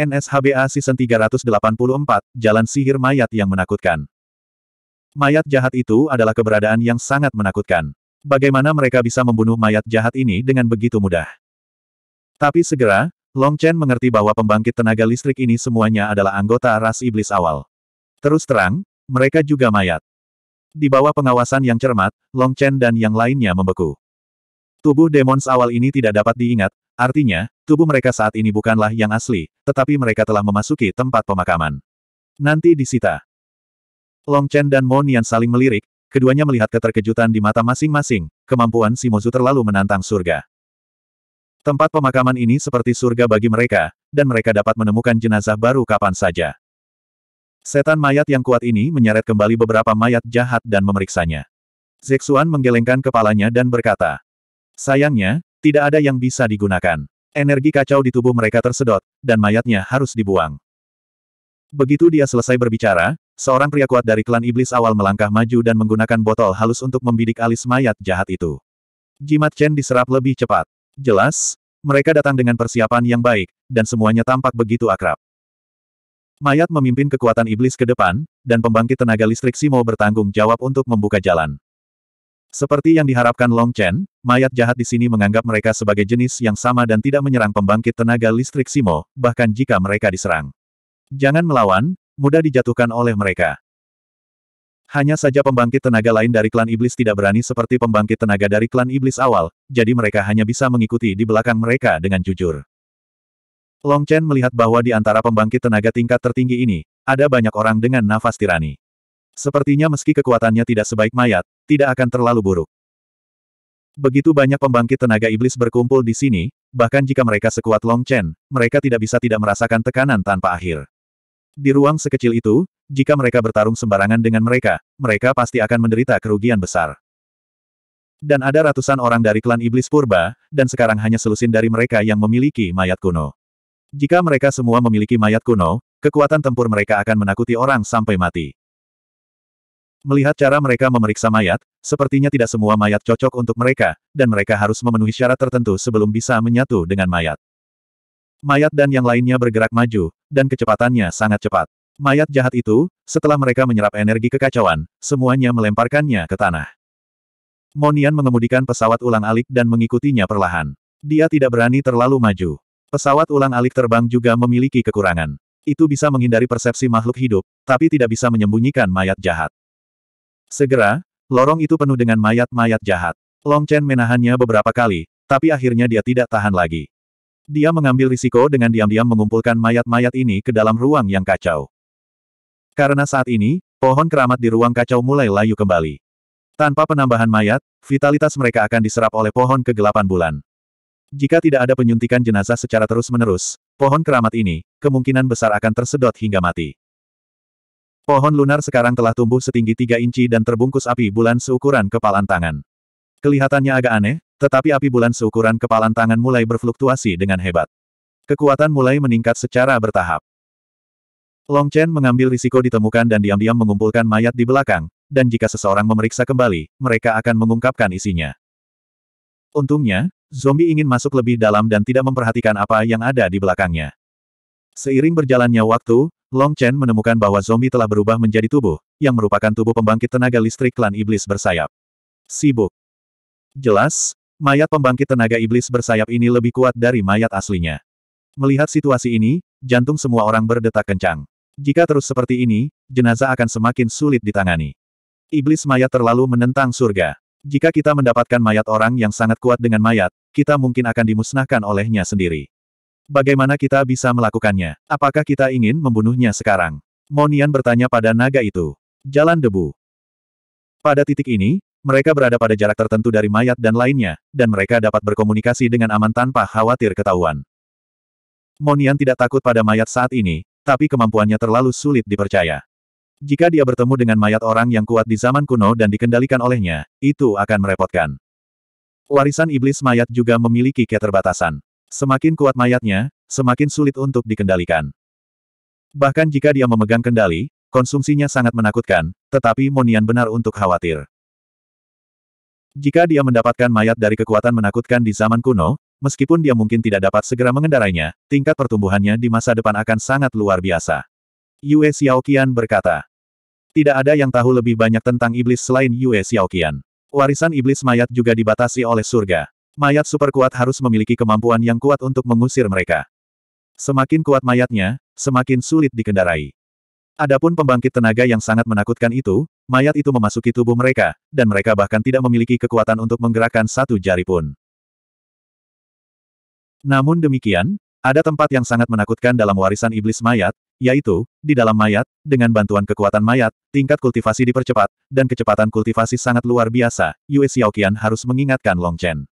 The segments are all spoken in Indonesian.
NSHBA Season 384, Jalan Sihir Mayat yang Menakutkan. Mayat jahat itu adalah keberadaan yang sangat menakutkan. Bagaimana mereka bisa membunuh mayat jahat ini dengan begitu mudah? Tapi segera, Long Chen mengerti bahwa pembangkit tenaga listrik ini semuanya adalah anggota ras iblis awal. Terus terang, mereka juga mayat. Di bawah pengawasan yang cermat, Long Chen dan yang lainnya membeku. Tubuh demons awal ini tidak dapat diingat, artinya, tubuh mereka saat ini bukanlah yang asli, tetapi mereka telah memasuki tempat pemakaman. Nanti disita. Long Chen dan Mo Nian saling melirik, keduanya melihat keterkejutan di mata masing-masing, kemampuan Mozu terlalu menantang surga. Tempat pemakaman ini seperti surga bagi mereka, dan mereka dapat menemukan jenazah baru kapan saja. Setan mayat yang kuat ini menyeret kembali beberapa mayat jahat dan memeriksanya. Zexuan menggelengkan kepalanya dan berkata, Sayangnya, tidak ada yang bisa digunakan. Energi kacau di tubuh mereka tersedot, dan mayatnya harus dibuang. Begitu dia selesai berbicara, seorang pria kuat dari klan iblis awal melangkah maju dan menggunakan botol halus untuk membidik alis mayat jahat itu. Jimat Chen diserap lebih cepat. Jelas, mereka datang dengan persiapan yang baik, dan semuanya tampak begitu akrab. Mayat memimpin kekuatan iblis ke depan, dan pembangkit tenaga listrik Simo bertanggung jawab untuk membuka jalan. Seperti yang diharapkan Long Chen, mayat jahat di sini menganggap mereka sebagai jenis yang sama dan tidak menyerang pembangkit tenaga listrik Simo, bahkan jika mereka diserang. Jangan melawan, mudah dijatuhkan oleh mereka. Hanya saja pembangkit tenaga lain dari klan iblis tidak berani seperti pembangkit tenaga dari klan iblis awal, jadi mereka hanya bisa mengikuti di belakang mereka dengan jujur. Long Chen melihat bahwa di antara pembangkit tenaga tingkat tertinggi ini, ada banyak orang dengan nafas tirani. Sepertinya meski kekuatannya tidak sebaik mayat, tidak akan terlalu buruk. Begitu banyak pembangkit tenaga iblis berkumpul di sini, bahkan jika mereka sekuat Long Chen, mereka tidak bisa tidak merasakan tekanan tanpa akhir. Di ruang sekecil itu, jika mereka bertarung sembarangan dengan mereka, mereka pasti akan menderita kerugian besar. Dan ada ratusan orang dari klan iblis purba, dan sekarang hanya selusin dari mereka yang memiliki mayat kuno. Jika mereka semua memiliki mayat kuno, kekuatan tempur mereka akan menakuti orang sampai mati. Melihat cara mereka memeriksa mayat, sepertinya tidak semua mayat cocok untuk mereka, dan mereka harus memenuhi syarat tertentu sebelum bisa menyatu dengan mayat. Mayat dan yang lainnya bergerak maju, dan kecepatannya sangat cepat. Mayat jahat itu, setelah mereka menyerap energi kekacauan, semuanya melemparkannya ke tanah. Monian mengemudikan pesawat ulang-alik dan mengikutinya perlahan. Dia tidak berani terlalu maju. Pesawat ulang-alik terbang juga memiliki kekurangan. Itu bisa menghindari persepsi makhluk hidup, tapi tidak bisa menyembunyikan mayat jahat. Segera, lorong itu penuh dengan mayat-mayat jahat. Long Chen menahannya beberapa kali, tapi akhirnya dia tidak tahan lagi. Dia mengambil risiko dengan diam-diam mengumpulkan mayat-mayat ini ke dalam ruang yang kacau. Karena saat ini, pohon keramat di ruang kacau mulai layu kembali. Tanpa penambahan mayat, vitalitas mereka akan diserap oleh pohon kegelapan bulan. Jika tidak ada penyuntikan jenazah secara terus-menerus, pohon keramat ini, kemungkinan besar akan tersedot hingga mati. Pohon lunar sekarang telah tumbuh setinggi tiga inci dan terbungkus api bulan seukuran kepalan tangan. Kelihatannya agak aneh, tetapi api bulan seukuran kepalan tangan mulai berfluktuasi dengan hebat. Kekuatan mulai meningkat secara bertahap. Long Chen mengambil risiko ditemukan dan diam-diam mengumpulkan mayat di belakang, dan jika seseorang memeriksa kembali, mereka akan mengungkapkan isinya. Untungnya, zombie ingin masuk lebih dalam dan tidak memperhatikan apa yang ada di belakangnya. Seiring berjalannya waktu, Long Chen menemukan bahwa zombie telah berubah menjadi tubuh, yang merupakan tubuh pembangkit tenaga listrik klan iblis bersayap. Sibuk. Jelas, mayat pembangkit tenaga iblis bersayap ini lebih kuat dari mayat aslinya. Melihat situasi ini, jantung semua orang berdetak kencang. Jika terus seperti ini, jenazah akan semakin sulit ditangani. Iblis mayat terlalu menentang surga. Jika kita mendapatkan mayat orang yang sangat kuat dengan mayat, kita mungkin akan dimusnahkan olehnya sendiri. Bagaimana kita bisa melakukannya? Apakah kita ingin membunuhnya sekarang? Monian bertanya pada naga itu. Jalan debu. Pada titik ini, mereka berada pada jarak tertentu dari mayat dan lainnya, dan mereka dapat berkomunikasi dengan aman tanpa khawatir ketahuan. Monian tidak takut pada mayat saat ini, tapi kemampuannya terlalu sulit dipercaya. Jika dia bertemu dengan mayat orang yang kuat di zaman kuno dan dikendalikan olehnya, itu akan merepotkan. Warisan iblis mayat juga memiliki keterbatasan. Semakin kuat mayatnya, semakin sulit untuk dikendalikan. Bahkan jika dia memegang kendali, konsumsinya sangat menakutkan, tetapi Monian benar untuk khawatir. Jika dia mendapatkan mayat dari kekuatan menakutkan di zaman kuno, meskipun dia mungkin tidak dapat segera mengendarainya, tingkat pertumbuhannya di masa depan akan sangat luar biasa. Yue Xiaoqian berkata, Tidak ada yang tahu lebih banyak tentang iblis selain Yue Xiaoqian. Warisan iblis mayat juga dibatasi oleh surga. Mayat super kuat harus memiliki kemampuan yang kuat untuk mengusir mereka. Semakin kuat mayatnya, semakin sulit dikendarai. Adapun pembangkit tenaga yang sangat menakutkan itu, mayat itu memasuki tubuh mereka, dan mereka bahkan tidak memiliki kekuatan untuk menggerakkan satu jari pun. Namun demikian, ada tempat yang sangat menakutkan dalam warisan iblis mayat, yaitu, di dalam mayat, dengan bantuan kekuatan mayat, tingkat kultivasi dipercepat, dan kecepatan kultivasi sangat luar biasa, Yue Xiaoqian harus mengingatkan Long Chen.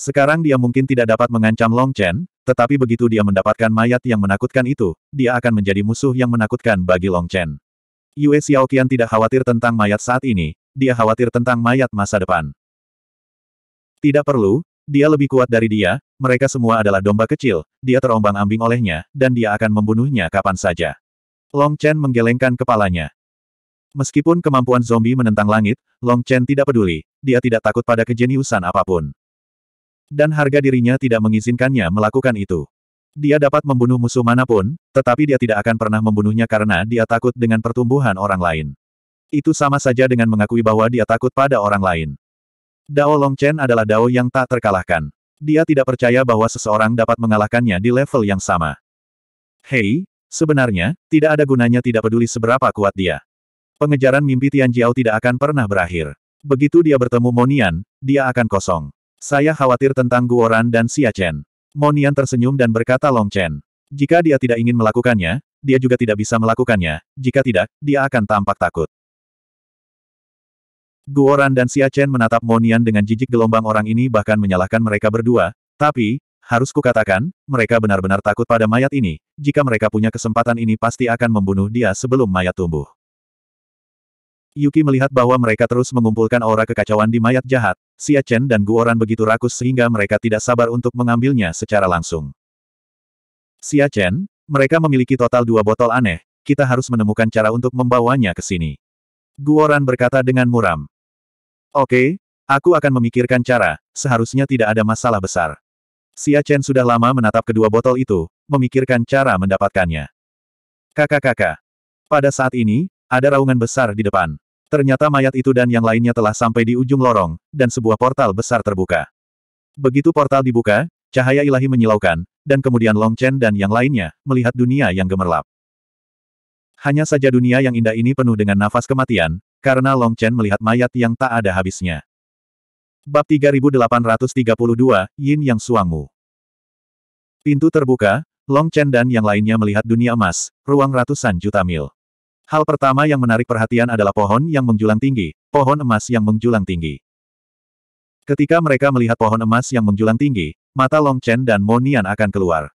Sekarang dia mungkin tidak dapat mengancam Long Chen, tetapi begitu dia mendapatkan mayat yang menakutkan itu, dia akan menjadi musuh yang menakutkan bagi Long Chen. Yue Xiaoqian tidak khawatir tentang mayat saat ini, dia khawatir tentang mayat masa depan. Tidak perlu, dia lebih kuat dari dia, mereka semua adalah domba kecil, dia terombang-ambing olehnya, dan dia akan membunuhnya kapan saja. Long Chen menggelengkan kepalanya. Meskipun kemampuan zombie menentang langit, Long Chen tidak peduli, dia tidak takut pada kejeniusan apapun dan harga dirinya tidak mengizinkannya melakukan itu. Dia dapat membunuh musuh manapun, tetapi dia tidak akan pernah membunuhnya karena dia takut dengan pertumbuhan orang lain. Itu sama saja dengan mengakui bahwa dia takut pada orang lain. Dao Long Chen adalah Dao yang tak terkalahkan. Dia tidak percaya bahwa seseorang dapat mengalahkannya di level yang sama. Hei, sebenarnya, tidak ada gunanya tidak peduli seberapa kuat dia. Pengejaran mimpi Tian Jiao tidak akan pernah berakhir. Begitu dia bertemu Monian, dia akan kosong. Saya khawatir tentang Guoran dan Xia Chen. Monian tersenyum dan berkata Long Chen. Jika dia tidak ingin melakukannya, dia juga tidak bisa melakukannya. Jika tidak, dia akan tampak takut. Guoran dan Xia Chen menatap Monian dengan jijik gelombang orang ini bahkan menyalahkan mereka berdua, tapi, harus kukatakan, mereka benar-benar takut pada mayat ini. Jika mereka punya kesempatan ini pasti akan membunuh dia sebelum mayat tumbuh. Yuki melihat bahwa mereka terus mengumpulkan aura kekacauan di mayat jahat, Xia Chen dan Guoran begitu rakus sehingga mereka tidak sabar untuk mengambilnya secara langsung. Xia Chen, mereka memiliki total dua botol aneh, kita harus menemukan cara untuk membawanya ke sini. Guoran berkata dengan muram. Oke, aku akan memikirkan cara, seharusnya tidak ada masalah besar. Xia Chen sudah lama menatap kedua botol itu, memikirkan cara mendapatkannya. Kakak-kakak. Pada saat ini, ada raungan besar di depan. Ternyata mayat itu dan yang lainnya telah sampai di ujung lorong, dan sebuah portal besar terbuka. Begitu portal dibuka, cahaya ilahi menyilaukan, dan kemudian Long Chen dan yang lainnya, melihat dunia yang gemerlap. Hanya saja dunia yang indah ini penuh dengan nafas kematian, karena Long Chen melihat mayat yang tak ada habisnya. Bab 3832, Yin Yang Suangmu Pintu terbuka, Long Chen dan yang lainnya melihat dunia emas, ruang ratusan juta mil. Hal pertama yang menarik perhatian adalah pohon yang menjulang tinggi, pohon emas yang menjulang tinggi. Ketika mereka melihat pohon emas yang menjulang tinggi, mata Long Chen dan Monian akan keluar.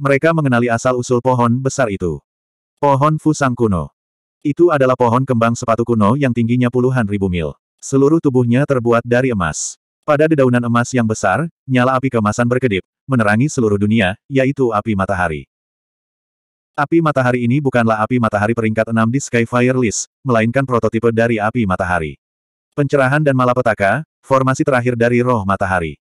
Mereka mengenali asal-usul pohon besar itu. Pohon Fusang kuno. Itu adalah pohon kembang sepatu kuno yang tingginya puluhan ribu mil. Seluruh tubuhnya terbuat dari emas. Pada dedaunan emas yang besar, nyala api kemasan berkedip, menerangi seluruh dunia, yaitu api matahari. Api matahari ini bukanlah api matahari peringkat 6 di Skyfire List, melainkan prototipe dari api matahari. Pencerahan dan malapetaka, formasi terakhir dari roh matahari.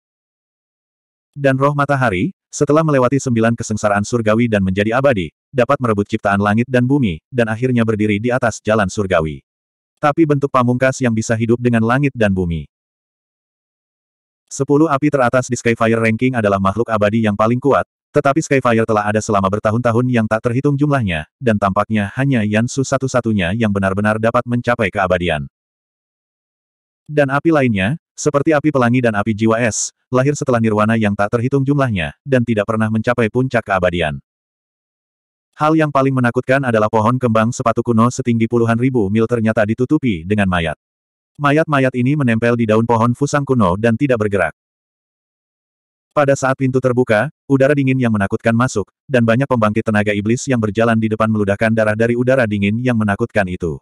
Dan roh matahari, setelah melewati sembilan kesengsaraan surgawi dan menjadi abadi, dapat merebut ciptaan langit dan bumi, dan akhirnya berdiri di atas jalan surgawi. Tapi bentuk pamungkas yang bisa hidup dengan langit dan bumi. Sepuluh api teratas di Skyfire Ranking adalah makhluk abadi yang paling kuat, tetapi Skyfire telah ada selama bertahun-tahun yang tak terhitung jumlahnya, dan tampaknya hanya Yansu satu-satunya yang benar-benar dapat mencapai keabadian. Dan api lainnya, seperti api pelangi dan api jiwa es, lahir setelah nirwana yang tak terhitung jumlahnya, dan tidak pernah mencapai puncak keabadian. Hal yang paling menakutkan adalah pohon kembang sepatu kuno setinggi puluhan ribu mil ternyata ditutupi dengan mayat. Mayat-mayat ini menempel di daun pohon fusang kuno dan tidak bergerak. Pada saat pintu terbuka, udara dingin yang menakutkan masuk, dan banyak pembangkit tenaga iblis yang berjalan di depan meludahkan darah dari udara dingin yang menakutkan itu.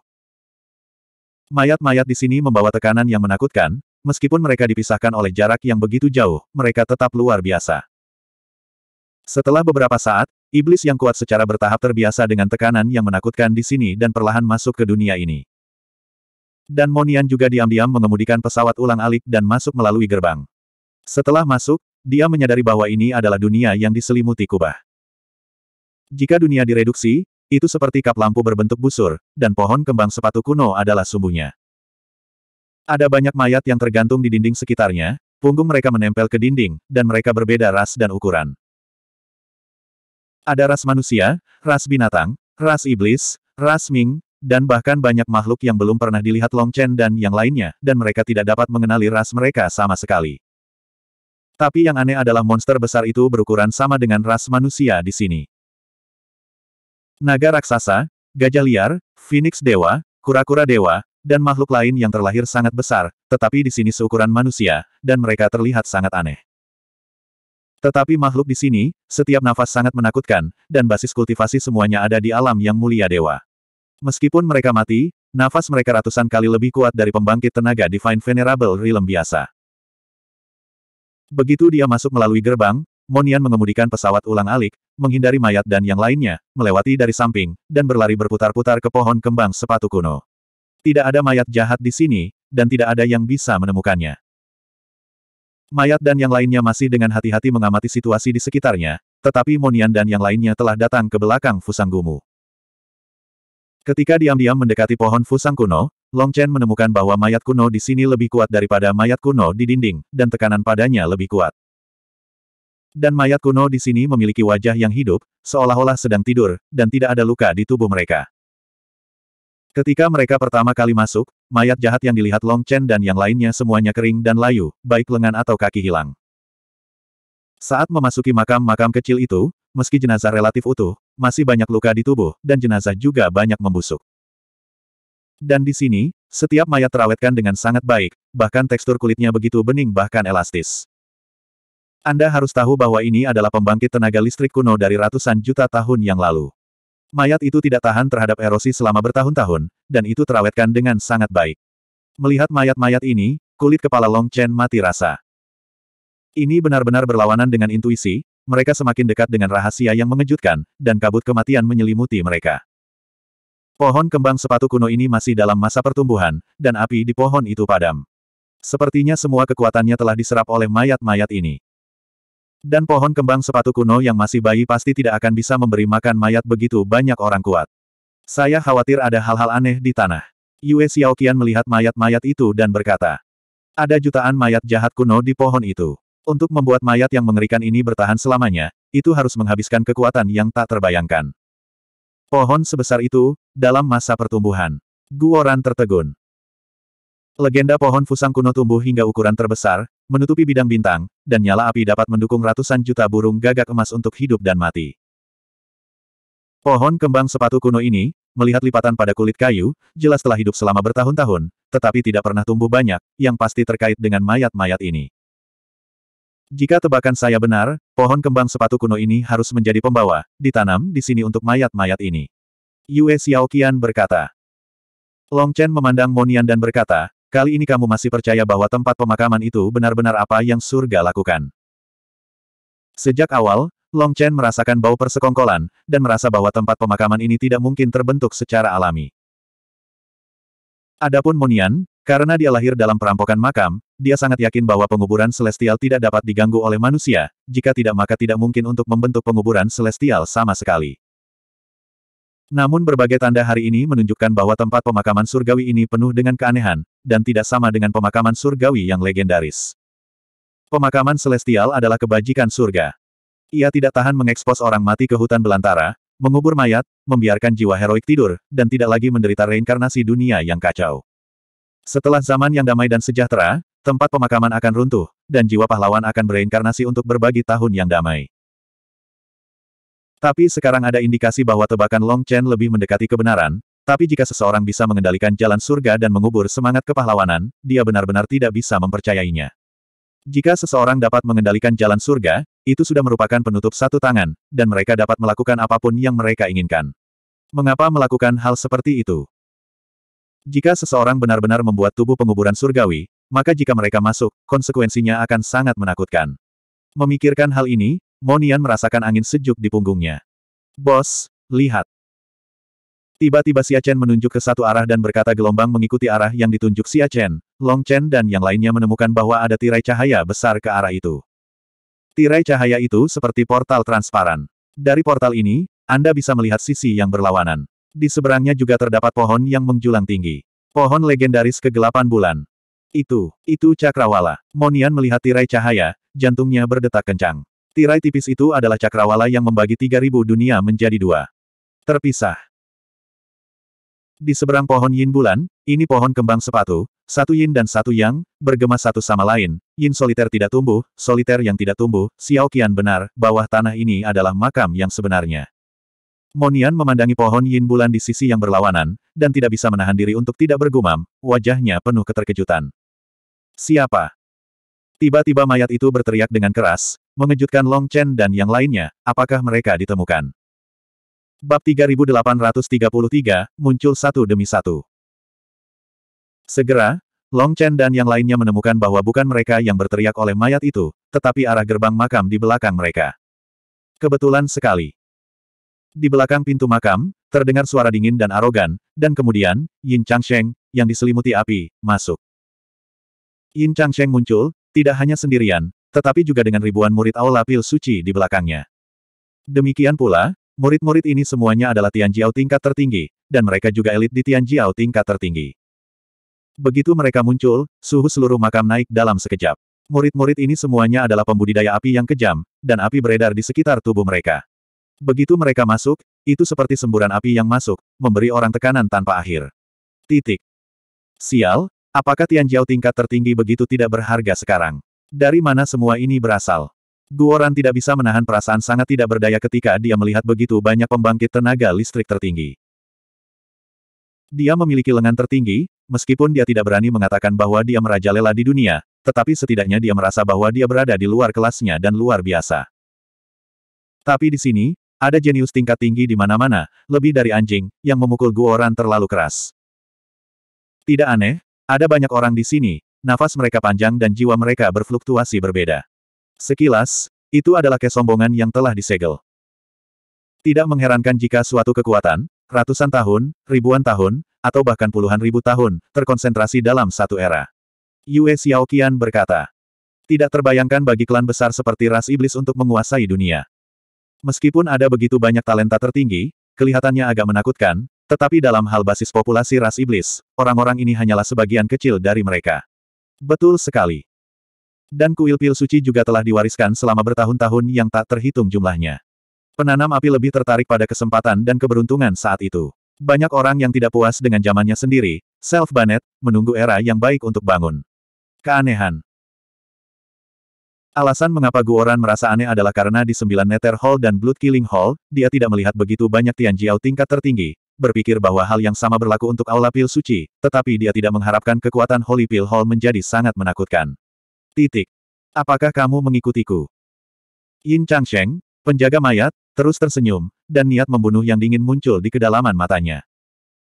Mayat-mayat di sini membawa tekanan yang menakutkan, meskipun mereka dipisahkan oleh jarak yang begitu jauh, mereka tetap luar biasa. Setelah beberapa saat, iblis yang kuat secara bertahap terbiasa dengan tekanan yang menakutkan di sini dan perlahan masuk ke dunia ini. Dan Monian juga diam-diam mengemudikan pesawat ulang-alik dan masuk melalui gerbang. Setelah masuk, dia menyadari bahwa ini adalah dunia yang diselimuti kubah. Jika dunia direduksi, itu seperti kap lampu berbentuk busur, dan pohon kembang sepatu kuno adalah sumbunya. Ada banyak mayat yang tergantung di dinding sekitarnya, punggung mereka menempel ke dinding, dan mereka berbeda ras dan ukuran. Ada ras manusia, ras binatang, ras iblis, ras Ming, dan bahkan banyak makhluk yang belum pernah dilihat Long Chen dan yang lainnya, dan mereka tidak dapat mengenali ras mereka sama sekali. Tapi yang aneh adalah monster besar itu berukuran sama dengan ras manusia di sini. Naga raksasa, gajah liar, phoenix dewa, kura-kura dewa, dan makhluk lain yang terlahir sangat besar, tetapi di sini seukuran manusia, dan mereka terlihat sangat aneh. Tetapi makhluk di sini, setiap nafas sangat menakutkan, dan basis kultivasi semuanya ada di alam yang mulia dewa. Meskipun mereka mati, nafas mereka ratusan kali lebih kuat dari pembangkit tenaga Divine Venerable Realm biasa. Begitu dia masuk melalui gerbang, Monian mengemudikan pesawat ulang-alik, menghindari mayat dan yang lainnya, melewati dari samping, dan berlari berputar-putar ke pohon kembang sepatu kuno. Tidak ada mayat jahat di sini, dan tidak ada yang bisa menemukannya. Mayat dan yang lainnya masih dengan hati-hati mengamati situasi di sekitarnya, tetapi Monian dan yang lainnya telah datang ke belakang Fusang Gumu. Ketika diam-diam mendekati pohon Fusang kuno, Long Chen menemukan bahwa mayat kuno di sini lebih kuat daripada mayat kuno di dinding, dan tekanan padanya lebih kuat. Dan mayat kuno di sini memiliki wajah yang hidup, seolah-olah sedang tidur, dan tidak ada luka di tubuh mereka. Ketika mereka pertama kali masuk, mayat jahat yang dilihat Long Chen dan yang lainnya semuanya kering dan layu, baik lengan atau kaki hilang. Saat memasuki makam-makam kecil itu, meski jenazah relatif utuh, masih banyak luka di tubuh, dan jenazah juga banyak membusuk. Dan di sini, setiap mayat terawetkan dengan sangat baik, bahkan tekstur kulitnya begitu bening bahkan elastis. Anda harus tahu bahwa ini adalah pembangkit tenaga listrik kuno dari ratusan juta tahun yang lalu. Mayat itu tidak tahan terhadap erosi selama bertahun-tahun, dan itu terawetkan dengan sangat baik. Melihat mayat-mayat ini, kulit kepala Long Chen mati rasa. Ini benar-benar berlawanan dengan intuisi, mereka semakin dekat dengan rahasia yang mengejutkan, dan kabut kematian menyelimuti mereka. Pohon kembang sepatu kuno ini masih dalam masa pertumbuhan, dan api di pohon itu padam. Sepertinya semua kekuatannya telah diserap oleh mayat-mayat ini. Dan pohon kembang sepatu kuno yang masih bayi pasti tidak akan bisa memberi makan mayat begitu banyak orang kuat. Saya khawatir ada hal-hal aneh di tanah. Yue Xiaoqian melihat mayat-mayat itu dan berkata, ada jutaan mayat jahat kuno di pohon itu. Untuk membuat mayat yang mengerikan ini bertahan selamanya, itu harus menghabiskan kekuatan yang tak terbayangkan. Pohon sebesar itu, dalam masa pertumbuhan. Guoran tertegun. Legenda pohon fusang kuno tumbuh hingga ukuran terbesar, menutupi bidang bintang, dan nyala api dapat mendukung ratusan juta burung gagak emas untuk hidup dan mati. Pohon kembang sepatu kuno ini, melihat lipatan pada kulit kayu, jelas telah hidup selama bertahun-tahun, tetapi tidak pernah tumbuh banyak, yang pasti terkait dengan mayat-mayat ini. Jika tebakan saya benar, pohon kembang sepatu kuno ini harus menjadi pembawa, ditanam di sini untuk mayat-mayat ini. Yue Xiaoqian berkata. Long Chen memandang Monian dan berkata, kali ini kamu masih percaya bahwa tempat pemakaman itu benar-benar apa yang surga lakukan. Sejak awal, Long Chen merasakan bau persekongkolan, dan merasa bahwa tempat pemakaman ini tidak mungkin terbentuk secara alami. Adapun Monian, karena dia lahir dalam perampokan makam, dia sangat yakin bahwa penguburan celestial tidak dapat diganggu oleh manusia, jika tidak maka tidak mungkin untuk membentuk penguburan celestial sama sekali. Namun berbagai tanda hari ini menunjukkan bahwa tempat pemakaman surgawi ini penuh dengan keanehan, dan tidak sama dengan pemakaman surgawi yang legendaris. Pemakaman celestial adalah kebajikan surga. Ia tidak tahan mengekspos orang mati ke hutan belantara, mengubur mayat, membiarkan jiwa heroik tidur, dan tidak lagi menderita reinkarnasi dunia yang kacau. Setelah zaman yang damai dan sejahtera, tempat pemakaman akan runtuh, dan jiwa pahlawan akan bereinkarnasi untuk berbagi tahun yang damai. Tapi sekarang ada indikasi bahwa tebakan Long Chen lebih mendekati kebenaran, tapi jika seseorang bisa mengendalikan jalan surga dan mengubur semangat kepahlawanan, dia benar-benar tidak bisa mempercayainya. Jika seseorang dapat mengendalikan jalan surga, itu sudah merupakan penutup satu tangan, dan mereka dapat melakukan apapun yang mereka inginkan. Mengapa melakukan hal seperti itu? Jika seseorang benar-benar membuat tubuh penguburan surgawi, maka jika mereka masuk, konsekuensinya akan sangat menakutkan. Memikirkan hal ini, Monian merasakan angin sejuk di punggungnya. Bos, lihat. Tiba-tiba Xia Chen menunjuk ke satu arah dan berkata gelombang mengikuti arah yang ditunjuk Xia Chen, Long Chen dan yang lainnya menemukan bahwa ada tirai cahaya besar ke arah itu. Tirai cahaya itu seperti portal transparan. Dari portal ini, Anda bisa melihat sisi yang berlawanan. Di seberangnya juga terdapat pohon yang menjulang tinggi. Pohon legendaris kegelapan bulan. Itu, itu cakrawala. Monian melihat tirai cahaya, jantungnya berdetak kencang. Tirai tipis itu adalah cakrawala yang membagi 3000 dunia menjadi dua. Terpisah. Di seberang pohon yin bulan, ini pohon kembang sepatu, satu yin dan satu yang, bergema satu sama lain, yin soliter tidak tumbuh, soliter yang tidak tumbuh, Xiao Qian benar, bawah tanah ini adalah makam yang sebenarnya. Monian memandangi pohon yin bulan di sisi yang berlawanan, dan tidak bisa menahan diri untuk tidak bergumam, wajahnya penuh keterkejutan. Siapa? Tiba-tiba mayat itu berteriak dengan keras, mengejutkan Long Chen dan yang lainnya, apakah mereka ditemukan? Bab 3833, muncul satu demi satu. Segera, Long Chen dan yang lainnya menemukan bahwa bukan mereka yang berteriak oleh mayat itu, tetapi arah gerbang makam di belakang mereka. Kebetulan sekali. Di belakang pintu makam, terdengar suara dingin dan arogan, dan kemudian, Yin Changsheng, yang diselimuti api, masuk. Yin Changsheng muncul, tidak hanya sendirian, tetapi juga dengan ribuan murid aula pil suci di belakangnya. Demikian pula, murid-murid ini semuanya adalah Tianjiao tingkat tertinggi, dan mereka juga elit di Tianjiao tingkat tertinggi. Begitu mereka muncul, suhu seluruh makam naik dalam sekejap. Murid-murid ini semuanya adalah pembudidaya api yang kejam, dan api beredar di sekitar tubuh mereka. Begitu mereka masuk, itu seperti semburan api yang masuk, memberi orang tekanan tanpa akhir. Titik. Sial, apakah Tian Jiao tingkat tertinggi begitu tidak berharga sekarang? Dari mana semua ini berasal? Guoran tidak bisa menahan perasaan sangat tidak berdaya ketika dia melihat begitu banyak pembangkit tenaga listrik tertinggi. Dia memiliki lengan tertinggi, meskipun dia tidak berani mengatakan bahwa dia merajalela di dunia, tetapi setidaknya dia merasa bahwa dia berada di luar kelasnya dan luar biasa. Tapi di sini, ada jenius tingkat tinggi di mana-mana, lebih dari anjing, yang memukul gua orang terlalu keras. Tidak aneh, ada banyak orang di sini, nafas mereka panjang dan jiwa mereka berfluktuasi berbeda. Sekilas, itu adalah kesombongan yang telah disegel. Tidak mengherankan jika suatu kekuatan, ratusan tahun, ribuan tahun, atau bahkan puluhan ribu tahun, terkonsentrasi dalam satu era. Yue Xiaoqian berkata, tidak terbayangkan bagi klan besar seperti ras iblis untuk menguasai dunia. Meskipun ada begitu banyak talenta tertinggi, kelihatannya agak menakutkan, tetapi dalam hal basis populasi ras iblis, orang-orang ini hanyalah sebagian kecil dari mereka. Betul sekali. Dan kuil pil suci juga telah diwariskan selama bertahun-tahun yang tak terhitung jumlahnya. Penanam api lebih tertarik pada kesempatan dan keberuntungan saat itu. Banyak orang yang tidak puas dengan zamannya sendiri, self-banet, menunggu era yang baik untuk bangun. Keanehan. Alasan mengapa Guoran merasa aneh adalah karena di sembilan Nether Hall dan Blood Killing Hall, dia tidak melihat begitu banyak Tianjiao tingkat tertinggi, berpikir bahwa hal yang sama berlaku untuk Aula Pil Suci, tetapi dia tidak mengharapkan kekuatan Holy Pil Hall menjadi sangat menakutkan. Titik. Apakah kamu mengikutiku? Yin Changsheng, penjaga mayat, terus tersenyum, dan niat membunuh yang dingin muncul di kedalaman matanya.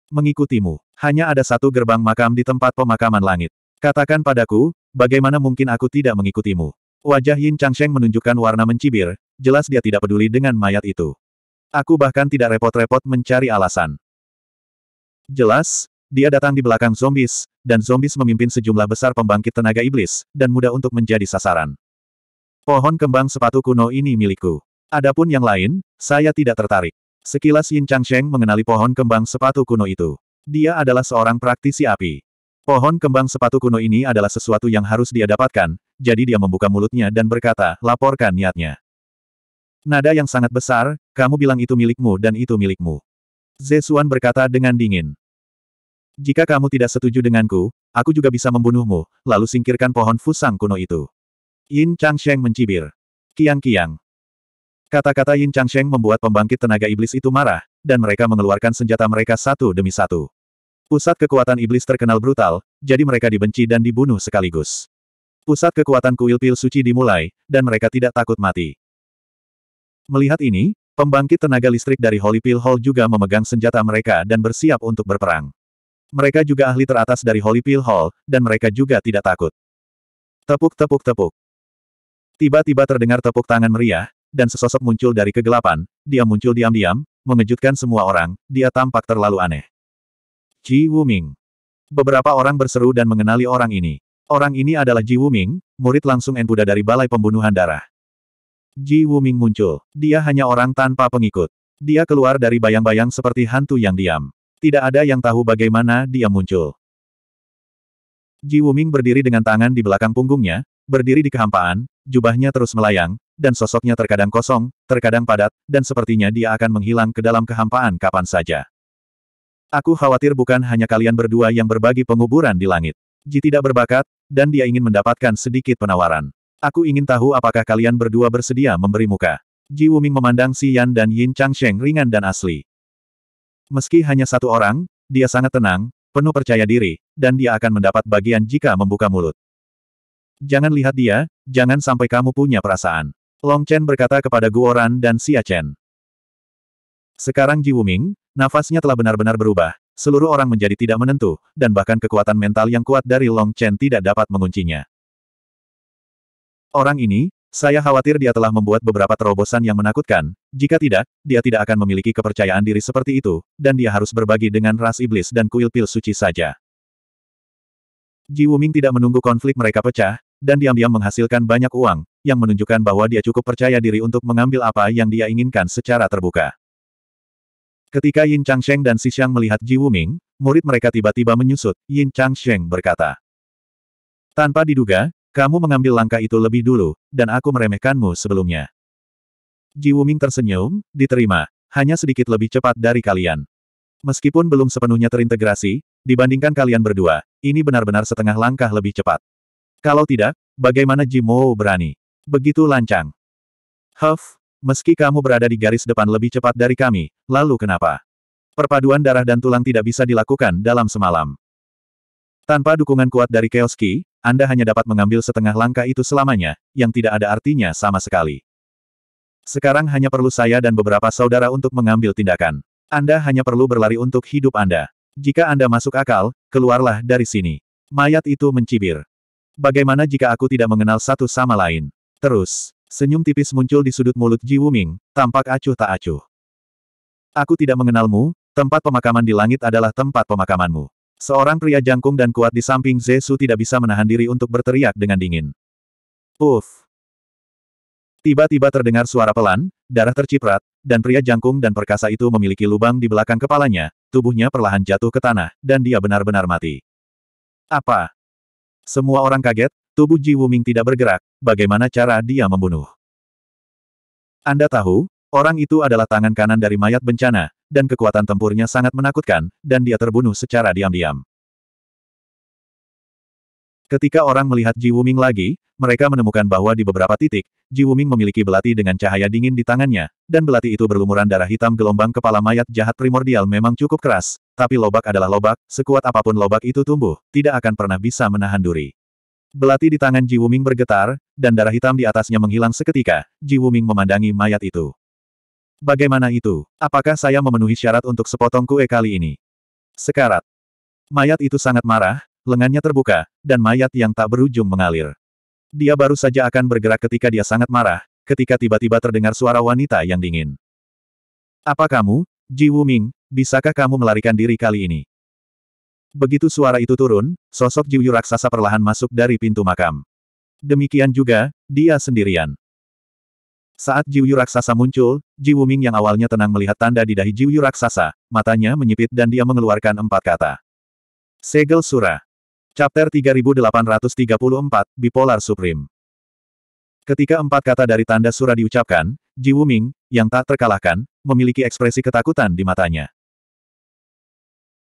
Mengikutimu, hanya ada satu gerbang makam di tempat pemakaman langit. Katakan padaku, bagaimana mungkin aku tidak mengikutimu? Wajah Yin Changsheng menunjukkan warna mencibir, jelas dia tidak peduli dengan mayat itu. Aku bahkan tidak repot-repot mencari alasan. Jelas, dia datang di belakang zombies, dan zombies memimpin sejumlah besar pembangkit tenaga iblis, dan mudah untuk menjadi sasaran. Pohon kembang sepatu kuno ini milikku. Adapun yang lain, saya tidak tertarik. Sekilas Yin Changsheng mengenali pohon kembang sepatu kuno itu. Dia adalah seorang praktisi api. Pohon kembang sepatu kuno ini adalah sesuatu yang harus dia dapatkan, jadi dia membuka mulutnya dan berkata, laporkan niatnya. Nada yang sangat besar, kamu bilang itu milikmu dan itu milikmu. Zesuan berkata dengan dingin. Jika kamu tidak setuju denganku, aku juga bisa membunuhmu, lalu singkirkan pohon fusang kuno itu. Yin Changsheng mencibir. Kiang-kiang. Kata-kata Yin Changsheng membuat pembangkit tenaga iblis itu marah, dan mereka mengeluarkan senjata mereka satu demi satu. Pusat kekuatan iblis terkenal brutal, jadi mereka dibenci dan dibunuh sekaligus. Pusat kekuatan kuil pil suci dimulai, dan mereka tidak takut mati. Melihat ini, pembangkit tenaga listrik dari Holy Pill Hall juga memegang senjata mereka dan bersiap untuk berperang. Mereka juga ahli teratas dari Holy Pill Hall, dan mereka juga tidak takut. Tepuk-tepuk-tepuk. Tiba-tiba terdengar tepuk tangan meriah, dan sesosok muncul dari kegelapan, dia muncul diam-diam, mengejutkan semua orang, dia tampak terlalu aneh. Ji Wuming. Beberapa orang berseru dan mengenali orang ini. Orang ini adalah Ji Wuming, murid langsung En dari Balai Pembunuhan Darah. Ji Wuming muncul. Dia hanya orang tanpa pengikut. Dia keluar dari bayang-bayang seperti hantu yang diam. Tidak ada yang tahu bagaimana dia muncul. Ji Wuming berdiri dengan tangan di belakang punggungnya, berdiri di kehampaan, jubahnya terus melayang, dan sosoknya terkadang kosong, terkadang padat, dan sepertinya dia akan menghilang ke dalam kehampaan kapan saja. Aku khawatir bukan hanya kalian berdua yang berbagi penguburan di langit. Ji tidak berbakat, dan dia ingin mendapatkan sedikit penawaran. Aku ingin tahu apakah kalian berdua bersedia memberi muka. Ji Wuming memandang Si Yan dan Yin Changsheng ringan dan asli. Meski hanya satu orang, dia sangat tenang, penuh percaya diri, dan dia akan mendapat bagian jika membuka mulut. Jangan lihat dia, jangan sampai kamu punya perasaan. Long Chen berkata kepada Guoran dan Xia Chen. Sekarang Ji Wuming, nafasnya telah benar-benar berubah, seluruh orang menjadi tidak menentu, dan bahkan kekuatan mental yang kuat dari Long Chen tidak dapat menguncinya. Orang ini, saya khawatir dia telah membuat beberapa terobosan yang menakutkan, jika tidak, dia tidak akan memiliki kepercayaan diri seperti itu, dan dia harus berbagi dengan ras iblis dan kuil pil suci saja. Ji Wuming tidak menunggu konflik mereka pecah, dan diam-diam menghasilkan banyak uang, yang menunjukkan bahwa dia cukup percaya diri untuk mengambil apa yang dia inginkan secara terbuka. Ketika Yin Changsheng dan Si Xiang melihat Ji Wuming, murid mereka tiba-tiba menyusut, Yin Changsheng berkata. Tanpa diduga, kamu mengambil langkah itu lebih dulu, dan aku meremehkanmu sebelumnya. Ji Wuming tersenyum, diterima, hanya sedikit lebih cepat dari kalian. Meskipun belum sepenuhnya terintegrasi, dibandingkan kalian berdua, ini benar-benar setengah langkah lebih cepat. Kalau tidak, bagaimana Ji Mo berani? Begitu lancang. Huff, Meski kamu berada di garis depan lebih cepat dari kami, lalu kenapa? Perpaduan darah dan tulang tidak bisa dilakukan dalam semalam. Tanpa dukungan kuat dari Keoski, Anda hanya dapat mengambil setengah langkah itu selamanya, yang tidak ada artinya sama sekali. Sekarang hanya perlu saya dan beberapa saudara untuk mengambil tindakan. Anda hanya perlu berlari untuk hidup Anda. Jika Anda masuk akal, keluarlah dari sini. Mayat itu mencibir. Bagaimana jika aku tidak mengenal satu sama lain? Terus, Senyum tipis muncul di sudut mulut Ji Wuming, tampak acuh tak acuh. Aku tidak mengenalmu, tempat pemakaman di langit adalah tempat pemakamanmu. Seorang pria jangkung dan kuat di samping Zesu tidak bisa menahan diri untuk berteriak dengan dingin. Uff! Tiba-tiba terdengar suara pelan, darah terciprat, dan pria jangkung dan perkasa itu memiliki lubang di belakang kepalanya, tubuhnya perlahan jatuh ke tanah, dan dia benar-benar mati. Apa? Semua orang kaget, Tubuh Ji Wuming tidak bergerak, bagaimana cara dia membunuh? Anda tahu, orang itu adalah tangan kanan dari mayat bencana, dan kekuatan tempurnya sangat menakutkan, dan dia terbunuh secara diam-diam. Ketika orang melihat Ji Wuming lagi, mereka menemukan bahwa di beberapa titik, Ji Wuming memiliki belati dengan cahaya dingin di tangannya, dan belati itu berlumuran darah hitam gelombang kepala mayat jahat primordial memang cukup keras, tapi lobak adalah lobak, sekuat apapun lobak itu tumbuh, tidak akan pernah bisa menahan duri. Belati di tangan Ji Wuming bergetar, dan darah hitam di atasnya menghilang seketika, Ji Wuming memandangi mayat itu. Bagaimana itu? Apakah saya memenuhi syarat untuk sepotong kue kali ini? Sekarat. Mayat itu sangat marah, lengannya terbuka, dan mayat yang tak berujung mengalir. Dia baru saja akan bergerak ketika dia sangat marah, ketika tiba-tiba terdengar suara wanita yang dingin. Apa kamu, Ji Wuming, bisakah kamu melarikan diri kali ini? Begitu suara itu turun, sosok Jiuyu raksasa perlahan masuk dari pintu makam. Demikian juga, dia sendirian. Saat Jiuyu raksasa muncul, Ji Wuming yang awalnya tenang melihat tanda di dahi Jiuyu raksasa, matanya menyipit dan dia mengeluarkan empat kata. Segel Sura. Chapter 3834, Bipolar Supreme. Ketika empat kata dari tanda Sura diucapkan, Ji Wuming, yang tak terkalahkan, memiliki ekspresi ketakutan di matanya.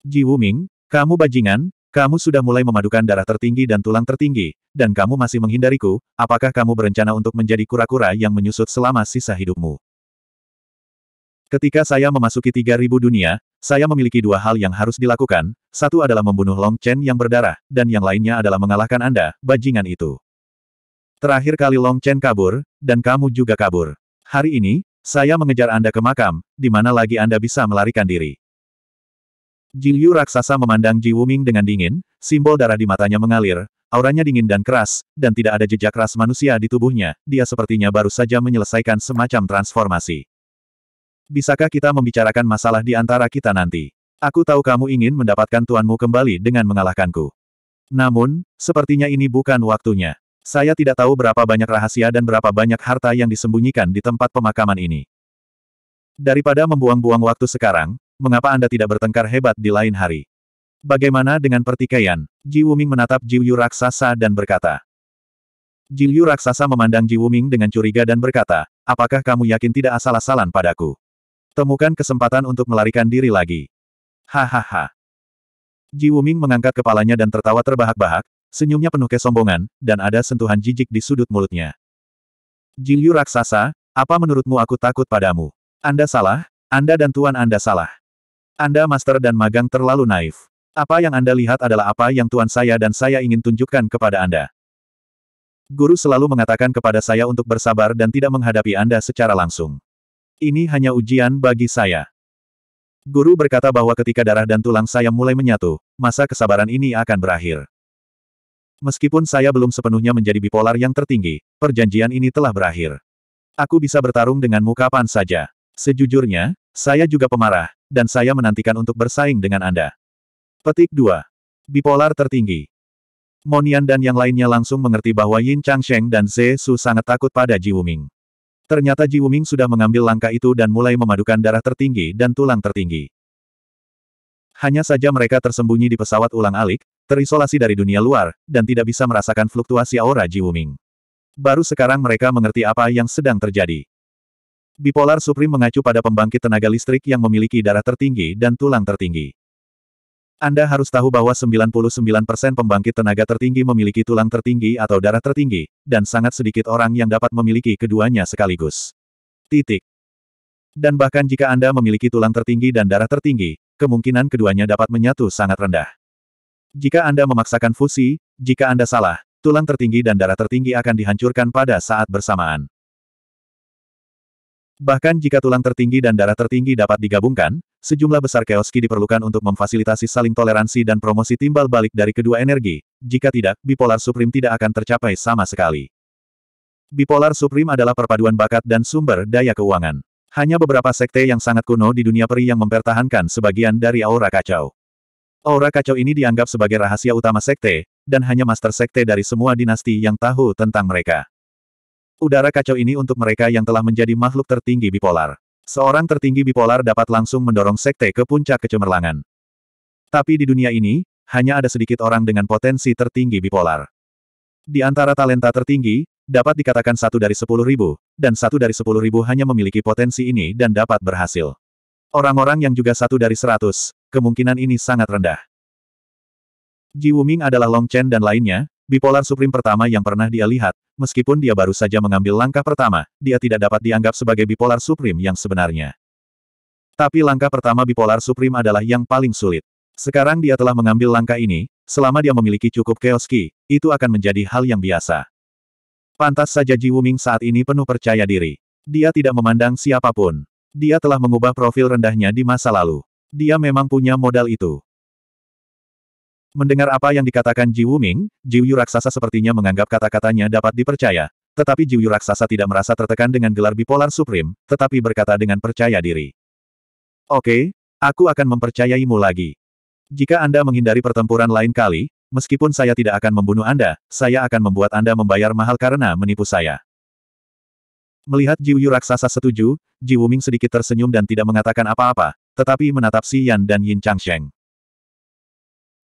Ji Wuming, kamu bajingan, kamu sudah mulai memadukan darah tertinggi dan tulang tertinggi, dan kamu masih menghindariku, apakah kamu berencana untuk menjadi kura-kura yang menyusut selama sisa hidupmu? Ketika saya memasuki 3000 dunia, saya memiliki dua hal yang harus dilakukan, satu adalah membunuh Long Chen yang berdarah, dan yang lainnya adalah mengalahkan Anda, bajingan itu. Terakhir kali Long Chen kabur, dan kamu juga kabur. Hari ini, saya mengejar Anda ke makam, di mana lagi Anda bisa melarikan diri. Ji Yu raksasa memandang Ji Wuming dengan dingin, simbol darah di matanya mengalir, auranya dingin dan keras, dan tidak ada jejak ras manusia di tubuhnya, dia sepertinya baru saja menyelesaikan semacam transformasi. Bisakah kita membicarakan masalah di antara kita nanti? Aku tahu kamu ingin mendapatkan tuanmu kembali dengan mengalahkanku. Namun, sepertinya ini bukan waktunya. Saya tidak tahu berapa banyak rahasia dan berapa banyak harta yang disembunyikan di tempat pemakaman ini. Daripada membuang-buang waktu sekarang, mengapa Anda tidak bertengkar hebat di lain hari? Bagaimana dengan pertikaian? Ji Wuming menatap Ji Yu raksasa dan berkata. Ji Yu raksasa memandang Ji Wuming dengan curiga dan berkata, apakah kamu yakin tidak asal-asalan padaku? Temukan kesempatan untuk melarikan diri lagi. Hahaha. Ji Wuming mengangkat kepalanya dan tertawa terbahak-bahak, senyumnya penuh kesombongan, dan ada sentuhan jijik di sudut mulutnya. Ji Yu raksasa, apa menurutmu aku takut padamu? Anda salah, Anda dan Tuan Anda salah. Anda master dan magang terlalu naif. Apa yang Anda lihat adalah apa yang tuan saya dan saya ingin tunjukkan kepada Anda. Guru selalu mengatakan kepada saya untuk bersabar dan tidak menghadapi Anda secara langsung. Ini hanya ujian bagi saya. Guru berkata bahwa ketika darah dan tulang saya mulai menyatu, masa kesabaran ini akan berakhir. Meskipun saya belum sepenuhnya menjadi bipolar yang tertinggi, perjanjian ini telah berakhir. Aku bisa bertarung denganmu kapan saja. Sejujurnya, saya juga pemarah, dan saya menantikan untuk bersaing dengan Anda. Petik 2. Bipolar tertinggi. Monian dan yang lainnya langsung mengerti bahwa Yin Changsheng dan Ze Su sangat takut pada Ji Wuming. Ternyata Ji Wuming sudah mengambil langkah itu dan mulai memadukan darah tertinggi dan tulang tertinggi. Hanya saja mereka tersembunyi di pesawat ulang-alik, terisolasi dari dunia luar, dan tidak bisa merasakan fluktuasi aura Ji Wuming. Baru sekarang mereka mengerti apa yang sedang terjadi. Bipolar Supreme mengacu pada pembangkit tenaga listrik yang memiliki darah tertinggi dan tulang tertinggi. Anda harus tahu bahwa 99% pembangkit tenaga tertinggi memiliki tulang tertinggi atau darah tertinggi, dan sangat sedikit orang yang dapat memiliki keduanya sekaligus. Titik. Dan bahkan jika Anda memiliki tulang tertinggi dan darah tertinggi, kemungkinan keduanya dapat menyatu sangat rendah. Jika Anda memaksakan fusi, jika Anda salah, tulang tertinggi dan darah tertinggi akan dihancurkan pada saat bersamaan. Bahkan jika tulang tertinggi dan darah tertinggi dapat digabungkan, sejumlah besar keoski diperlukan untuk memfasilitasi saling toleransi dan promosi timbal balik dari kedua energi. Jika tidak, bipolar supreme tidak akan tercapai sama sekali. Bipolar supreme adalah perpaduan bakat dan sumber daya keuangan. Hanya beberapa sekte yang sangat kuno di dunia peri yang mempertahankan sebagian dari aura kacau. Aura kacau ini dianggap sebagai rahasia utama sekte, dan hanya master sekte dari semua dinasti yang tahu tentang mereka. Udara kacau ini untuk mereka yang telah menjadi makhluk tertinggi bipolar. Seorang tertinggi bipolar dapat langsung mendorong sekte ke puncak kecemerlangan. Tapi di dunia ini, hanya ada sedikit orang dengan potensi tertinggi bipolar. Di antara talenta tertinggi, dapat dikatakan satu dari sepuluh ribu, dan satu dari sepuluh ribu hanya memiliki potensi ini dan dapat berhasil. Orang-orang yang juga satu dari seratus, kemungkinan ini sangat rendah. Ji Wuming adalah Long Chen dan lainnya, bipolar supreme pertama yang pernah dia lihat, meskipun dia baru saja mengambil langkah pertama, dia tidak dapat dianggap sebagai bipolar supreme yang sebenarnya. Tapi langkah pertama bipolar supreme adalah yang paling sulit. Sekarang dia telah mengambil langkah ini, selama dia memiliki cukup keoski, itu akan menjadi hal yang biasa. Pantas saja Ji Wuming saat ini penuh percaya diri. Dia tidak memandang siapapun. Dia telah mengubah profil rendahnya di masa lalu. Dia memang punya modal itu. Mendengar apa yang dikatakan Ji Wuming, Ji Yu raksasa sepertinya menganggap kata-katanya dapat dipercaya. Tetapi Ji Yu raksasa tidak merasa tertekan dengan gelar bipolar supreme, tetapi berkata dengan percaya diri. Oke, okay, aku akan mempercayaimu lagi. Jika Anda menghindari pertempuran lain kali, meskipun saya tidak akan membunuh Anda, saya akan membuat Anda membayar mahal karena menipu saya. Melihat Ji Yu raksasa setuju, Ji Wuming sedikit tersenyum dan tidak mengatakan apa-apa, tetapi menatap Si Yan dan Yin Changsheng.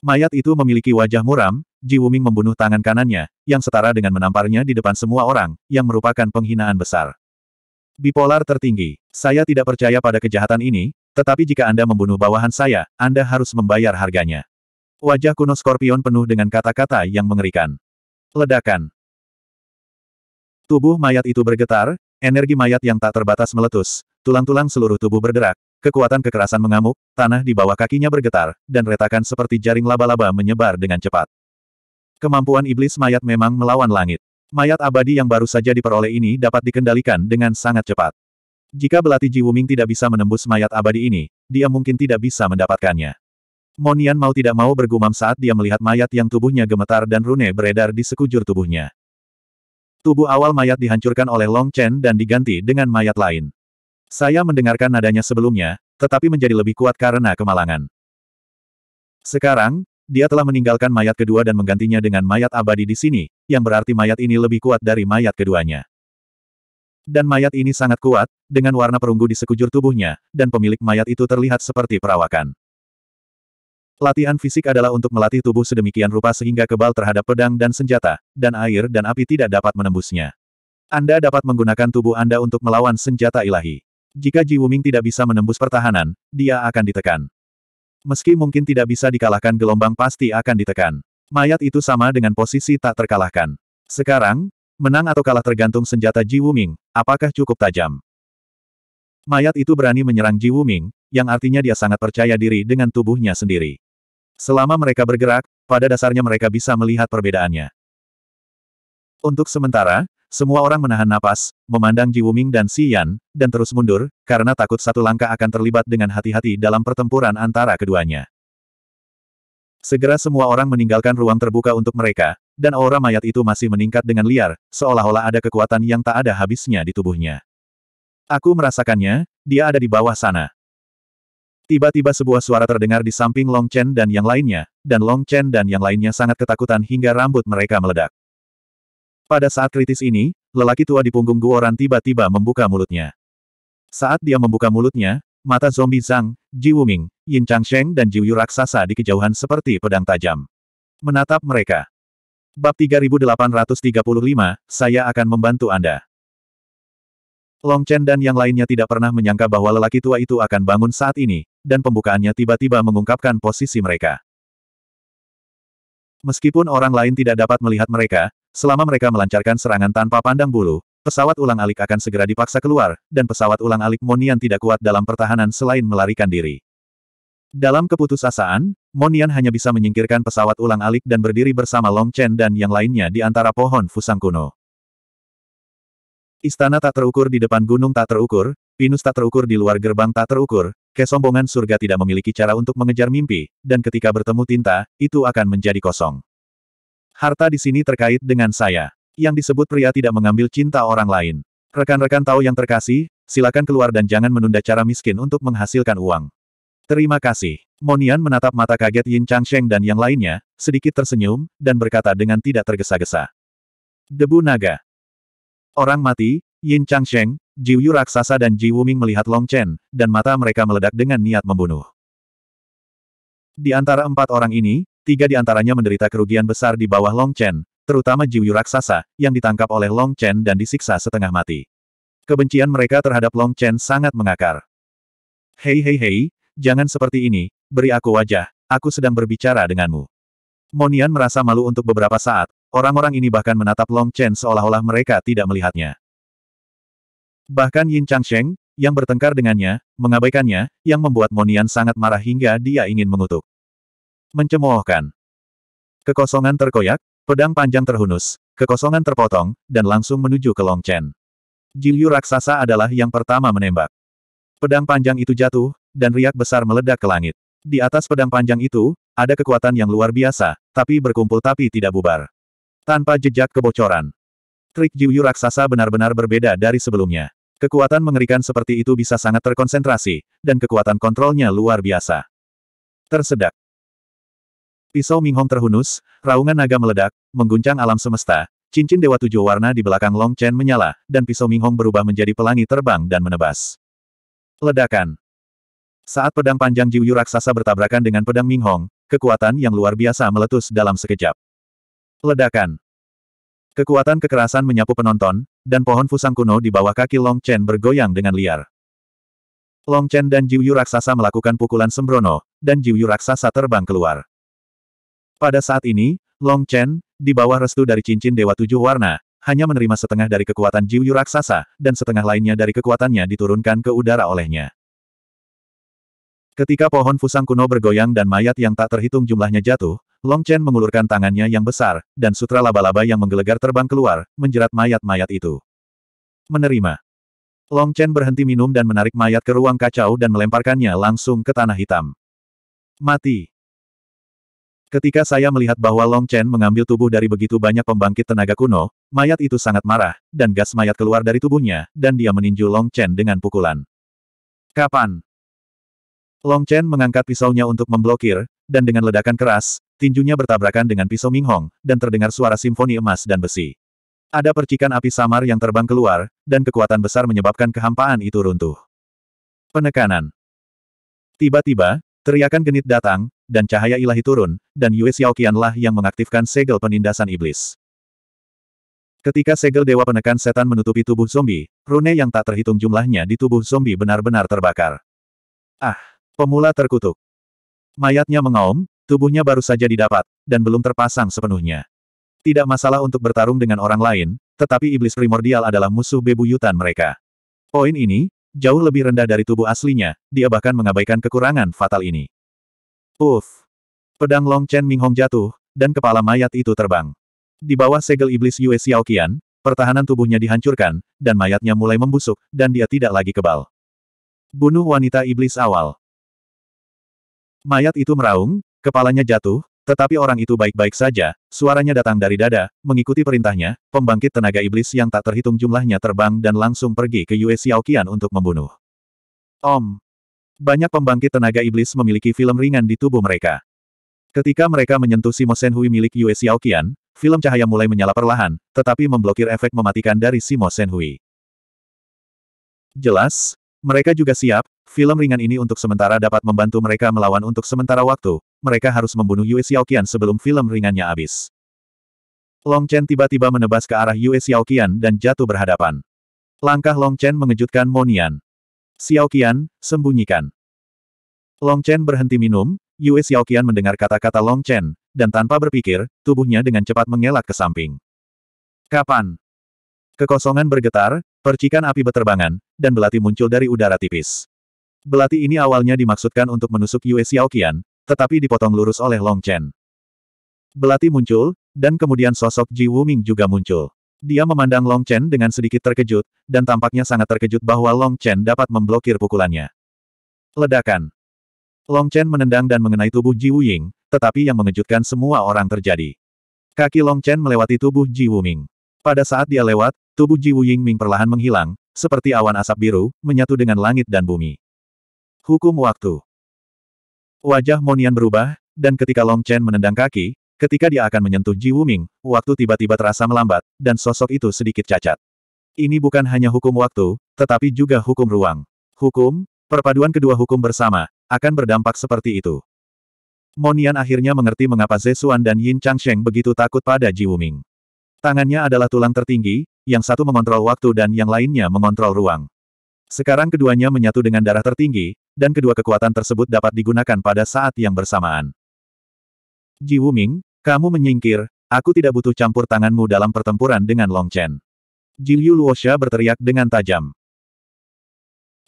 Mayat itu memiliki wajah muram, Ji Wuming membunuh tangan kanannya, yang setara dengan menamparnya di depan semua orang, yang merupakan penghinaan besar. Bipolar tertinggi, saya tidak percaya pada kejahatan ini, tetapi jika Anda membunuh bawahan saya, Anda harus membayar harganya. Wajah kuno Scorpion penuh dengan kata-kata yang mengerikan. Ledakan. Tubuh mayat itu bergetar, energi mayat yang tak terbatas meletus, tulang-tulang seluruh tubuh berderak, Kekuatan kekerasan mengamuk, tanah di bawah kakinya bergetar, dan retakan seperti jaring laba-laba menyebar dengan cepat. Kemampuan iblis mayat memang melawan langit. Mayat abadi yang baru saja diperoleh ini dapat dikendalikan dengan sangat cepat. Jika belati Ji Wuming tidak bisa menembus mayat abadi ini, dia mungkin tidak bisa mendapatkannya. Monian mau tidak mau bergumam saat dia melihat mayat yang tubuhnya gemetar dan rune beredar di sekujur tubuhnya. Tubuh awal mayat dihancurkan oleh Long Chen dan diganti dengan mayat lain. Saya mendengarkan nadanya sebelumnya, tetapi menjadi lebih kuat karena kemalangan. Sekarang, dia telah meninggalkan mayat kedua dan menggantinya dengan mayat abadi di sini, yang berarti mayat ini lebih kuat dari mayat keduanya. Dan mayat ini sangat kuat, dengan warna perunggu di sekujur tubuhnya, dan pemilik mayat itu terlihat seperti perawakan. Latihan fisik adalah untuk melatih tubuh sedemikian rupa sehingga kebal terhadap pedang dan senjata, dan air dan api tidak dapat menembusnya. Anda dapat menggunakan tubuh Anda untuk melawan senjata ilahi. Jika Ji Wuming tidak bisa menembus pertahanan, dia akan ditekan. Meski mungkin tidak bisa dikalahkan gelombang pasti akan ditekan. Mayat itu sama dengan posisi tak terkalahkan. Sekarang, menang atau kalah tergantung senjata Ji Wuming, apakah cukup tajam. Mayat itu berani menyerang Ji Wuming, yang artinya dia sangat percaya diri dengan tubuhnya sendiri. Selama mereka bergerak, pada dasarnya mereka bisa melihat perbedaannya. Untuk sementara, semua orang menahan napas, memandang Ji Wuming dan Xi Yan, dan terus mundur, karena takut satu langkah akan terlibat dengan hati-hati dalam pertempuran antara keduanya. Segera semua orang meninggalkan ruang terbuka untuk mereka, dan aura mayat itu masih meningkat dengan liar, seolah-olah ada kekuatan yang tak ada habisnya di tubuhnya. Aku merasakannya, dia ada di bawah sana. Tiba-tiba sebuah suara terdengar di samping Long Chen dan yang lainnya, dan Long Chen dan yang lainnya sangat ketakutan hingga rambut mereka meledak. Pada saat kritis ini, lelaki tua di punggung Guoran tiba-tiba membuka mulutnya. Saat dia membuka mulutnya, mata zombie Zhang, Ji Wuming, Yin Changsheng dan Jiuyu Yu raksasa di kejauhan seperti pedang tajam. Menatap mereka. Bab 3835, saya akan membantu Anda. Long Chen dan yang lainnya tidak pernah menyangka bahwa lelaki tua itu akan bangun saat ini, dan pembukaannya tiba-tiba mengungkapkan posisi mereka. Meskipun orang lain tidak dapat melihat mereka, Selama mereka melancarkan serangan tanpa pandang bulu, pesawat ulang alik akan segera dipaksa keluar, dan pesawat ulang alik Monian tidak kuat dalam pertahanan selain melarikan diri. Dalam keputusasaan, Monian hanya bisa menyingkirkan pesawat ulang alik dan berdiri bersama Long Chen dan yang lainnya di antara pohon fusang kuno. Istana tak terukur di depan gunung tak terukur, pinus tak terukur di luar gerbang tak terukur, kesombongan surga tidak memiliki cara untuk mengejar mimpi, dan ketika bertemu tinta, itu akan menjadi kosong. Harta di sini terkait dengan saya. Yang disebut pria tidak mengambil cinta orang lain. Rekan-rekan tahu yang terkasih, silakan keluar dan jangan menunda cara miskin untuk menghasilkan uang. Terima kasih. Monian menatap mata kaget Yin Changsheng dan yang lainnya, sedikit tersenyum, dan berkata dengan tidak tergesa-gesa. Debu naga. Orang mati, Yin Changsheng, Ji Yu raksasa dan Ji Wuming melihat Long Chen, dan mata mereka meledak dengan niat membunuh. Di antara empat orang ini, tiga di antaranya menderita kerugian besar di bawah Long Chen, terutama Jiuyu raksasa, yang ditangkap oleh Long Chen dan disiksa setengah mati. Kebencian mereka terhadap Long Chen sangat mengakar. Hei hei hei, jangan seperti ini, beri aku wajah, aku sedang berbicara denganmu. Monian merasa malu untuk beberapa saat, orang-orang ini bahkan menatap Long Chen seolah-olah mereka tidak melihatnya. Bahkan Yin Changsheng, yang bertengkar dengannya, mengabaikannya, yang membuat Monian sangat marah hingga dia ingin mengutuk. Mencemoohkan. Kekosongan terkoyak, pedang panjang terhunus, kekosongan terpotong, dan langsung menuju ke Long Chen. Jilyu raksasa adalah yang pertama menembak. Pedang panjang itu jatuh, dan riak besar meledak ke langit. Di atas pedang panjang itu, ada kekuatan yang luar biasa, tapi berkumpul tapi tidak bubar. Tanpa jejak kebocoran. Trik Jilyu raksasa benar-benar berbeda dari sebelumnya. Kekuatan mengerikan seperti itu bisa sangat terkonsentrasi, dan kekuatan kontrolnya luar biasa. Tersedak. Pisau Minghong terhunus, raungan naga meledak, mengguncang alam semesta, cincin dewa tujuh warna di belakang Long Chen menyala, dan pisau Minghong berubah menjadi pelangi terbang dan menebas. Ledakan Saat pedang panjang Jiuyu raksasa bertabrakan dengan pedang Minghong, kekuatan yang luar biasa meletus dalam sekejap. Ledakan Kekuatan kekerasan menyapu penonton, dan pohon fusang kuno di bawah kaki Long Chen bergoyang dengan liar. Long Chen dan Jiuyu raksasa melakukan pukulan sembrono, dan Jiuyu raksasa terbang keluar. Pada saat ini, Long Chen, di bawah restu dari cincin Dewa Tujuh Warna, hanya menerima setengah dari kekuatan Jiuyu Raksasa, dan setengah lainnya dari kekuatannya diturunkan ke udara olehnya. Ketika pohon fusang kuno bergoyang dan mayat yang tak terhitung jumlahnya jatuh, Long Chen mengulurkan tangannya yang besar, dan sutra laba-laba yang menggelegar terbang keluar, menjerat mayat-mayat itu. Menerima. Long Chen berhenti minum dan menarik mayat ke ruang kacau dan melemparkannya langsung ke tanah hitam. Mati. Ketika saya melihat bahwa Long Chen mengambil tubuh dari begitu banyak pembangkit tenaga kuno, mayat itu sangat marah, dan gas mayat keluar dari tubuhnya, dan dia meninju Long Chen dengan pukulan. Kapan? Long Chen mengangkat pisaunya untuk memblokir, dan dengan ledakan keras, tinjunya bertabrakan dengan pisau Ming Hong, dan terdengar suara simfoni emas dan besi. Ada percikan api samar yang terbang keluar, dan kekuatan besar menyebabkan kehampaan itu runtuh. Penekanan Tiba-tiba, Teriakan genit datang, dan cahaya ilahi turun, dan Yue Xiaoqianlah yang mengaktifkan segel penindasan iblis. Ketika segel dewa penekan setan menutupi tubuh zombie, rune yang tak terhitung jumlahnya di tubuh zombie benar-benar terbakar. Ah, pemula terkutuk. Mayatnya mengaum, tubuhnya baru saja didapat, dan belum terpasang sepenuhnya. Tidak masalah untuk bertarung dengan orang lain, tetapi iblis primordial adalah musuh bebuyutan mereka. Poin ini, jauh lebih rendah dari tubuh aslinya, dia bahkan mengabaikan kekurangan fatal ini. Uff! Pedang Long Chen Ming Hong jatuh, dan kepala mayat itu terbang. Di bawah segel iblis Yue Xiao Qian, pertahanan tubuhnya dihancurkan, dan mayatnya mulai membusuk, dan dia tidak lagi kebal. Bunuh wanita iblis awal. Mayat itu meraung, kepalanya jatuh, tetapi orang itu baik-baik saja, suaranya datang dari dada, mengikuti perintahnya, pembangkit tenaga iblis yang tak terhitung jumlahnya terbang dan langsung pergi ke Yue Xiaoqian untuk membunuh. Om. Banyak pembangkit tenaga iblis memiliki film ringan di tubuh mereka. Ketika mereka menyentuh Simo Senhui milik Yue Xiaoqian, film cahaya mulai menyala perlahan, tetapi memblokir efek mematikan dari Simo Senhui. Jelas, mereka juga siap, film ringan ini untuk sementara dapat membantu mereka melawan untuk sementara waktu, mereka harus membunuh Yue Xiaoqian sebelum film ringannya habis. Long Chen tiba-tiba menebas ke arah Yue Xiaoqian dan jatuh berhadapan. Langkah Long Chen mengejutkan Monian. Xiaoqian, sembunyikan. Long Chen berhenti minum, Yue Xiaoqian mendengar kata-kata Long Chen, dan tanpa berpikir, tubuhnya dengan cepat mengelak ke samping. Kapan? Kekosongan bergetar, percikan api beterbangan, dan belati muncul dari udara tipis. Belati ini awalnya dimaksudkan untuk menusuk Yue Xiaoqian, tetapi dipotong lurus oleh Long Chen. Belati muncul, dan kemudian sosok Ji Wuming juga muncul. Dia memandang Long Chen dengan sedikit terkejut, dan tampaknya sangat terkejut bahwa Long Chen dapat memblokir pukulannya. Ledakan. Long Chen menendang dan mengenai tubuh Ji Wuying, tetapi yang mengejutkan semua orang terjadi. Kaki Long Chen melewati tubuh Ji Wuming. Pada saat dia lewat, tubuh Ji Wuying Ming perlahan menghilang, seperti awan asap biru, menyatu dengan langit dan bumi. Hukum waktu. Wajah Monian berubah, dan ketika Long Chen menendang kaki, ketika dia akan menyentuh Ji Wuming, waktu tiba-tiba terasa melambat, dan sosok itu sedikit cacat. Ini bukan hanya hukum waktu, tetapi juga hukum ruang. Hukum, perpaduan kedua hukum bersama, akan berdampak seperti itu. Monian akhirnya mengerti mengapa Zesuan dan Yin Changsheng begitu takut pada Ji Wuming. Tangannya adalah tulang tertinggi, yang satu mengontrol waktu dan yang lainnya mengontrol ruang. Sekarang keduanya menyatu dengan darah tertinggi, dan kedua kekuatan tersebut dapat digunakan pada saat yang bersamaan. Ji Wuming, kamu menyingkir, aku tidak butuh campur tanganmu dalam pertempuran dengan Long Chen. Ji Liu Luosha berteriak dengan tajam.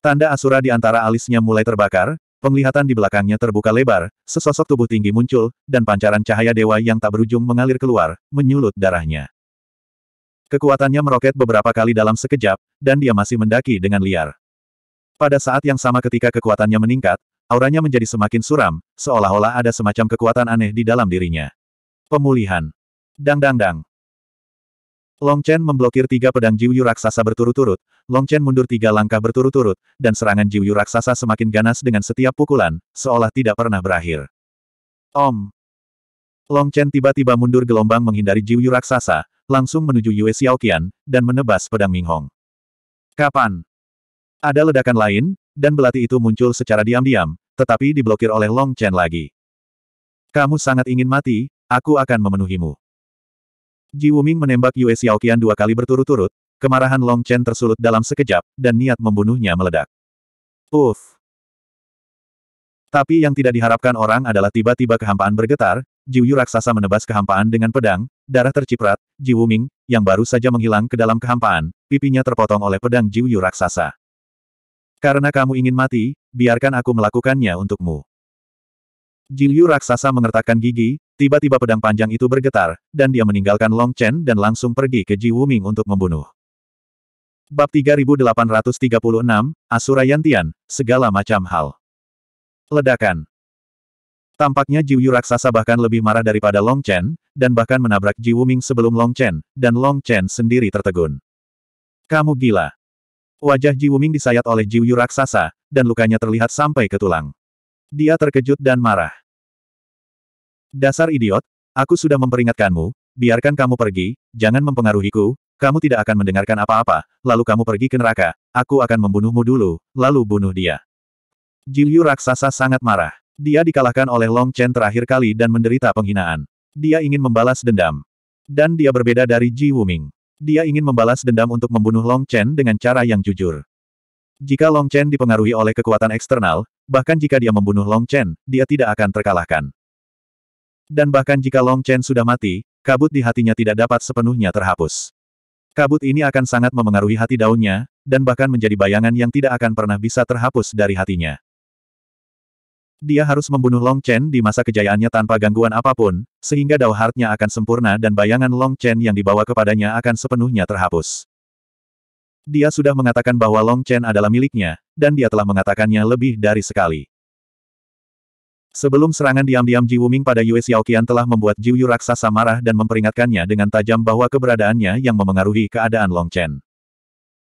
Tanda asura di antara alisnya mulai terbakar, penglihatan di belakangnya terbuka lebar, sesosok tubuh tinggi muncul, dan pancaran cahaya dewa yang tak berujung mengalir keluar, menyulut darahnya. Kekuatannya meroket beberapa kali dalam sekejap, dan dia masih mendaki dengan liar. Pada saat yang sama ketika kekuatannya meningkat, auranya menjadi semakin suram, seolah-olah ada semacam kekuatan aneh di dalam dirinya. Pemulihan. Dang-dang-dang. Long Chen memblokir tiga pedang Jiuyu raksasa berturut-turut, Long Chen mundur tiga langkah berturut-turut, dan serangan Jiuyu raksasa semakin ganas dengan setiap pukulan, seolah tidak pernah berakhir. Om. Long Chen tiba-tiba mundur gelombang menghindari Jiuyu raksasa, langsung menuju Yue Xiaoqian, dan menebas pedang Minghong. Kapan? Ada ledakan lain, dan belati itu muncul secara diam-diam, tetapi diblokir oleh Long Chen lagi. Kamu sangat ingin mati, aku akan memenuhimu. Ji Wuming menembak Yue Xiaoqian dua kali berturut-turut, kemarahan Long Chen tersulut dalam sekejap, dan niat membunuhnya meledak. Uff. Tapi yang tidak diharapkan orang adalah tiba-tiba kehampaan bergetar, Ji Jiuyu raksasa menebas kehampaan dengan pedang, darah terciprat, Ji Wuming, yang baru saja menghilang ke dalam kehampaan, pipinya terpotong oleh pedang Ji Jiuyu raksasa. Karena kamu ingin mati, biarkan aku melakukannya untukmu. Jilyu raksasa mengertakkan gigi, tiba-tiba pedang panjang itu bergetar, dan dia meninggalkan Long Chen dan langsung pergi ke Ji Wuming untuk membunuh. Bab 3836, Asura Yantian, segala macam hal. Ledakan. Tampaknya Ji Yu raksasa bahkan lebih marah daripada Long Chen, dan bahkan menabrak Ji Wuming sebelum Long Chen, dan Long Chen sendiri tertegun. Kamu gila. Wajah Ji Wuming disayat oleh Ji Yu raksasa, dan lukanya terlihat sampai ke tulang. Dia terkejut dan marah. Dasar idiot, aku sudah memperingatkanmu, biarkan kamu pergi, jangan mempengaruhiku, kamu tidak akan mendengarkan apa-apa, lalu kamu pergi ke neraka, aku akan membunuhmu dulu, lalu bunuh dia. Ji Yu raksasa sangat marah. Dia dikalahkan oleh Long Chen terakhir kali dan menderita penghinaan. Dia ingin membalas dendam. Dan dia berbeda dari Ji Wuming. Dia ingin membalas dendam untuk membunuh Long Chen dengan cara yang jujur. Jika Long Chen dipengaruhi oleh kekuatan eksternal, bahkan jika dia membunuh Long Chen, dia tidak akan terkalahkan. Dan bahkan jika Long Chen sudah mati, kabut di hatinya tidak dapat sepenuhnya terhapus. Kabut ini akan sangat memengaruhi hati daunnya, dan bahkan menjadi bayangan yang tidak akan pernah bisa terhapus dari hatinya. Dia harus membunuh Long Chen di masa kejayaannya tanpa gangguan apapun, sehingga Dao Heart-nya akan sempurna dan bayangan Long Chen yang dibawa kepadanya akan sepenuhnya terhapus. Dia sudah mengatakan bahwa Long Chen adalah miliknya, dan dia telah mengatakannya lebih dari sekali. Sebelum serangan diam-diam Ji Wuming pada Yue Xiaoqian telah membuat Ji Yu raksasa marah dan memperingatkannya dengan tajam bahwa keberadaannya yang memengaruhi keadaan Long Chen.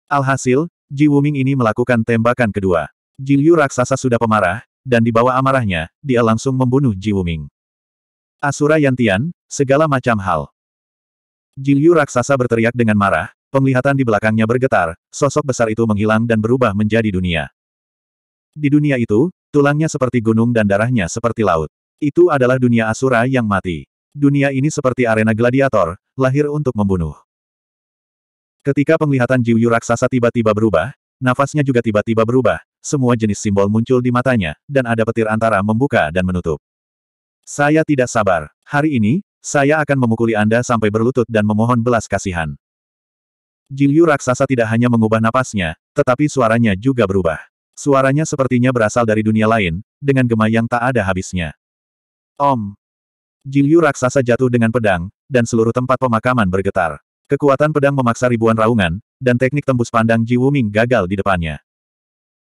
Alhasil, Ji Wuming ini melakukan tembakan kedua. Ji Yu raksasa sudah pemarah, dan di bawah amarahnya, dia langsung membunuh Ji Wuming. Asura Yantian, segala macam hal. Ji Yu raksasa berteriak dengan marah, penglihatan di belakangnya bergetar, sosok besar itu menghilang dan berubah menjadi dunia. Di dunia itu, tulangnya seperti gunung dan darahnya seperti laut. Itu adalah dunia Asura yang mati. Dunia ini seperti arena gladiator, lahir untuk membunuh. Ketika penglihatan Yu raksasa tiba-tiba berubah, nafasnya juga tiba-tiba berubah, semua jenis simbol muncul di matanya, dan ada petir antara membuka dan menutup. Saya tidak sabar. Hari ini, saya akan memukuli Anda sampai berlutut dan memohon belas kasihan. Jilyu raksasa tidak hanya mengubah napasnya, tetapi suaranya juga berubah. Suaranya sepertinya berasal dari dunia lain, dengan gema yang tak ada habisnya. Om! Jilyu raksasa jatuh dengan pedang, dan seluruh tempat pemakaman bergetar. Kekuatan pedang memaksa ribuan raungan, dan teknik tembus pandang Ji Wuming gagal di depannya.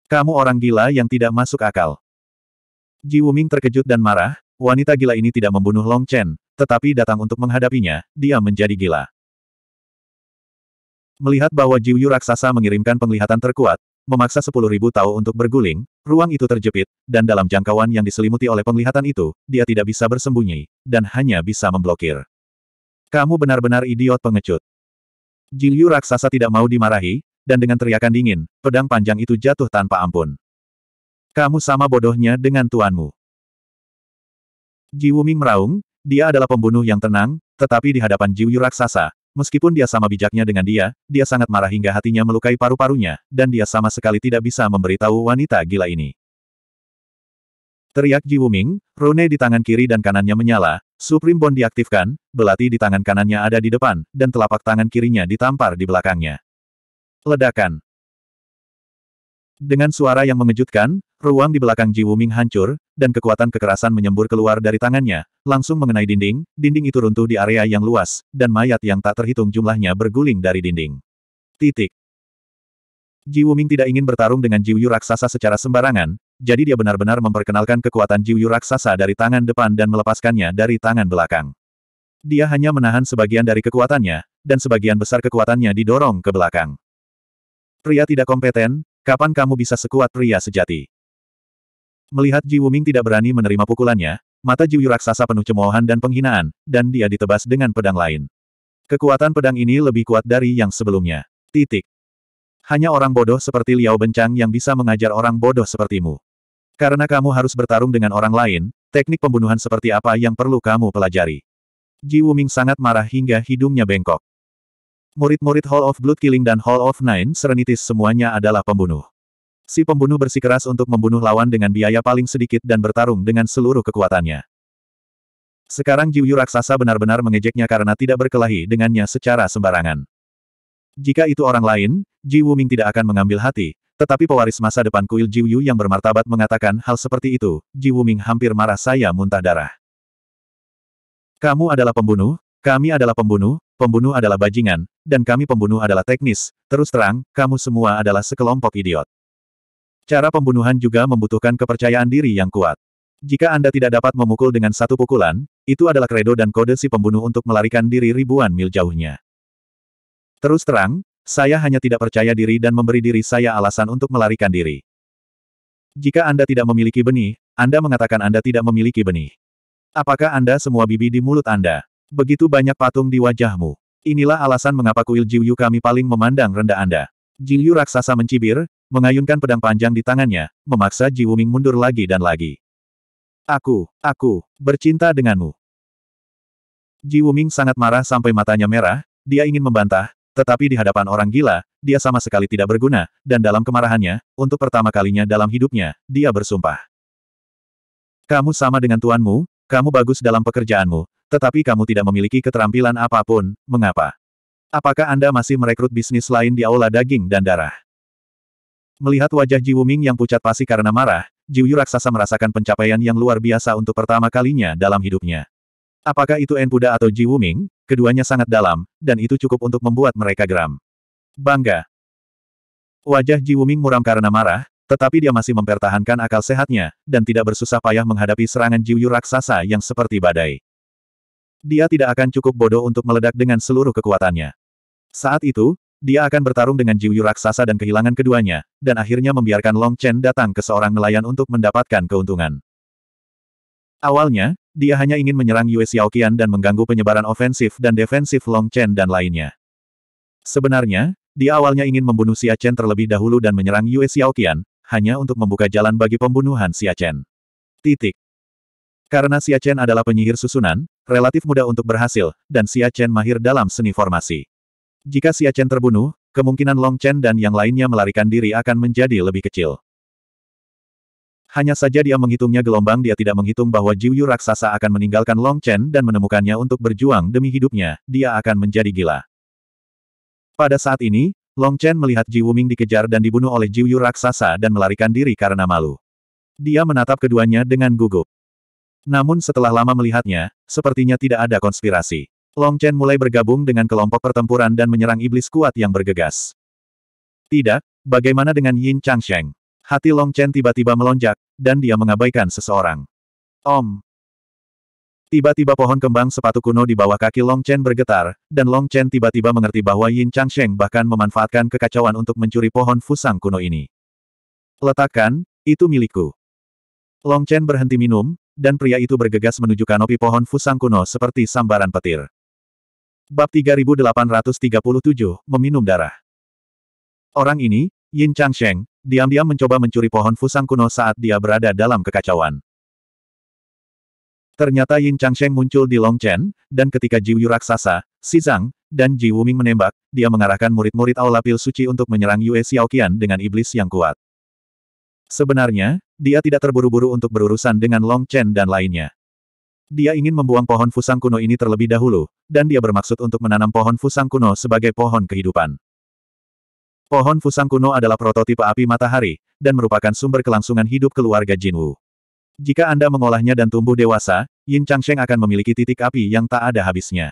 Kamu orang gila yang tidak masuk akal. Ji Wuming terkejut dan marah, wanita gila ini tidak membunuh Long Chen, tetapi datang untuk menghadapinya, dia menjadi gila. Melihat bahwa Ji Yu raksasa mengirimkan penglihatan terkuat, memaksa sepuluh ribu Tao untuk berguling, ruang itu terjepit, dan dalam jangkauan yang diselimuti oleh penglihatan itu, dia tidak bisa bersembunyi, dan hanya bisa memblokir. Kamu benar-benar idiot pengecut. Ji Yu raksasa tidak mau dimarahi, dan dengan teriakan dingin, pedang panjang itu jatuh tanpa ampun. Kamu sama bodohnya dengan tuanmu. Ji Wuming meraung, dia adalah pembunuh yang tenang, tetapi di hadapan Ji Yu raksasa, meskipun dia sama bijaknya dengan dia, dia sangat marah hingga hatinya melukai paru-parunya, dan dia sama sekali tidak bisa memberitahu wanita gila ini. Teriak Ji Wuming, rune di tangan kiri dan kanannya menyala, Supreme Bond diaktifkan, belati di tangan kanannya ada di depan, dan telapak tangan kirinya ditampar di belakangnya. Ledakan. Dengan suara yang mengejutkan, ruang di belakang Ji Wuming hancur, dan kekuatan kekerasan menyembur keluar dari tangannya, langsung mengenai dinding, dinding itu runtuh di area yang luas, dan mayat yang tak terhitung jumlahnya berguling dari dinding. Titik. Ji Wuming tidak ingin bertarung dengan Ji Yu Raksasa secara sembarangan, jadi dia benar-benar memperkenalkan kekuatan Ji Yu Raksasa dari tangan depan dan melepaskannya dari tangan belakang. Dia hanya menahan sebagian dari kekuatannya, dan sebagian besar kekuatannya didorong ke belakang. Pria tidak kompeten, kapan kamu bisa sekuat pria sejati? Melihat Ji Wuming tidak berani menerima pukulannya, mata Ji Yu raksasa penuh cemoohan dan penghinaan, dan dia ditebas dengan pedang lain. Kekuatan pedang ini lebih kuat dari yang sebelumnya. Titik. Hanya orang bodoh seperti Liao Bencang yang bisa mengajar orang bodoh sepertimu. Karena kamu harus bertarung dengan orang lain, teknik pembunuhan seperti apa yang perlu kamu pelajari. Ji Wuming sangat marah hingga hidungnya bengkok. Murid-murid Hall of Blood Killing dan Hall of Nine serenitis semuanya adalah pembunuh. Si pembunuh bersikeras untuk membunuh lawan dengan biaya paling sedikit dan bertarung dengan seluruh kekuatannya. Sekarang Jiuyu raksasa benar-benar mengejeknya karena tidak berkelahi dengannya secara sembarangan. Jika itu orang lain, Ji Wuming tidak akan mengambil hati, tetapi pewaris masa depan kuil Jiuyu yang bermartabat mengatakan hal seperti itu, Ji Wuming hampir marah saya muntah darah. Kamu adalah pembunuh, kami adalah pembunuh, pembunuh adalah bajingan, dan kami pembunuh adalah teknis, terus terang, kamu semua adalah sekelompok idiot. Cara pembunuhan juga membutuhkan kepercayaan diri yang kuat. Jika Anda tidak dapat memukul dengan satu pukulan, itu adalah kredo dan kode si pembunuh untuk melarikan diri ribuan mil jauhnya. Terus terang, saya hanya tidak percaya diri dan memberi diri saya alasan untuk melarikan diri. Jika Anda tidak memiliki benih, Anda mengatakan Anda tidak memiliki benih. Apakah Anda semua bibi di mulut Anda? Begitu banyak patung di wajahmu. Inilah alasan mengapa kuil Jiuyu kami paling memandang rendah Anda. Jiuyu raksasa mencibir, mengayunkan pedang panjang di tangannya, memaksa Ji Wuming mundur lagi dan lagi. Aku, aku, bercinta denganmu. Ji Wuming sangat marah sampai matanya merah, dia ingin membantah, tetapi di hadapan orang gila, dia sama sekali tidak berguna, dan dalam kemarahannya, untuk pertama kalinya dalam hidupnya, dia bersumpah. Kamu sama dengan tuanmu, kamu bagus dalam pekerjaanmu, tetapi kamu tidak memiliki keterampilan apapun, mengapa? Apakah Anda masih merekrut bisnis lain di aula daging dan darah? Melihat wajah Ji Wuming yang pucat pasi karena marah, Ji Jiuyu raksasa merasakan pencapaian yang luar biasa untuk pertama kalinya dalam hidupnya. Apakah itu Enpuda atau Ji Wuming, keduanya sangat dalam, dan itu cukup untuk membuat mereka geram. Bangga. Wajah Ji Wuming muram karena marah, tetapi dia masih mempertahankan akal sehatnya, dan tidak bersusah payah menghadapi serangan Jiuyu raksasa yang seperti badai. Dia tidak akan cukup bodoh untuk meledak dengan seluruh kekuatannya. Saat itu, dia akan bertarung dengan Jiuyu raksasa dan kehilangan keduanya, dan akhirnya membiarkan Long Chen datang ke seorang nelayan untuk mendapatkan keuntungan. Awalnya, dia hanya ingin menyerang Yue Xiaoqian dan mengganggu penyebaran ofensif dan defensif Long Chen dan lainnya. Sebenarnya, dia awalnya ingin membunuh Xia Chen terlebih dahulu dan menyerang Yue Xiaoqian, hanya untuk membuka jalan bagi pembunuhan Xia Chen. Titik. Karena Xia Chen adalah penyihir susunan, relatif mudah untuk berhasil, dan Xia Chen mahir dalam seni formasi. Jika Xia Chen terbunuh, kemungkinan Long Chen dan yang lainnya melarikan diri akan menjadi lebih kecil. Hanya saja dia menghitungnya gelombang dia tidak menghitung bahwa Jiuyu raksasa akan meninggalkan Long Chen dan menemukannya untuk berjuang demi hidupnya, dia akan menjadi gila. Pada saat ini, Long Chen melihat Ji Wuming dikejar dan dibunuh oleh Jiuyu raksasa dan melarikan diri karena malu. Dia menatap keduanya dengan gugup. Namun setelah lama melihatnya, sepertinya tidak ada konspirasi. Long Chen mulai bergabung dengan kelompok pertempuran dan menyerang iblis kuat yang bergegas. Tidak, bagaimana dengan Yin Changsheng? Hati Long Chen tiba-tiba melonjak, dan dia mengabaikan seseorang. Om. Tiba-tiba pohon kembang sepatu kuno di bawah kaki Long Chen bergetar, dan Long Chen tiba-tiba mengerti bahwa Yin Changsheng bahkan memanfaatkan kekacauan untuk mencuri pohon fusang kuno ini. Letakkan, itu milikku. Long Chen berhenti minum, dan pria itu bergegas menuju kanopi pohon fusang kuno seperti sambaran petir. Bab 3837, Meminum Darah Orang ini, Yin Changsheng, diam-diam mencoba mencuri pohon fusang kuno saat dia berada dalam kekacauan. Ternyata Yin Changsheng muncul di Longchen, dan ketika Ji Yu Raksasa, Si Zhang, dan Ji Wuming menembak, dia mengarahkan murid-murid Aula Pil Suci untuk menyerang Yue Xiaoqian dengan iblis yang kuat. Sebenarnya, dia tidak terburu-buru untuk berurusan dengan Long Chen dan lainnya. Dia ingin membuang pohon fusang kuno ini terlebih dahulu, dan dia bermaksud untuk menanam pohon fusang kuno sebagai pohon kehidupan. Pohon fusang kuno adalah prototipe api matahari, dan merupakan sumber kelangsungan hidup keluarga Jinwu. Jika Anda mengolahnya dan tumbuh dewasa, Yin Changsheng akan memiliki titik api yang tak ada habisnya.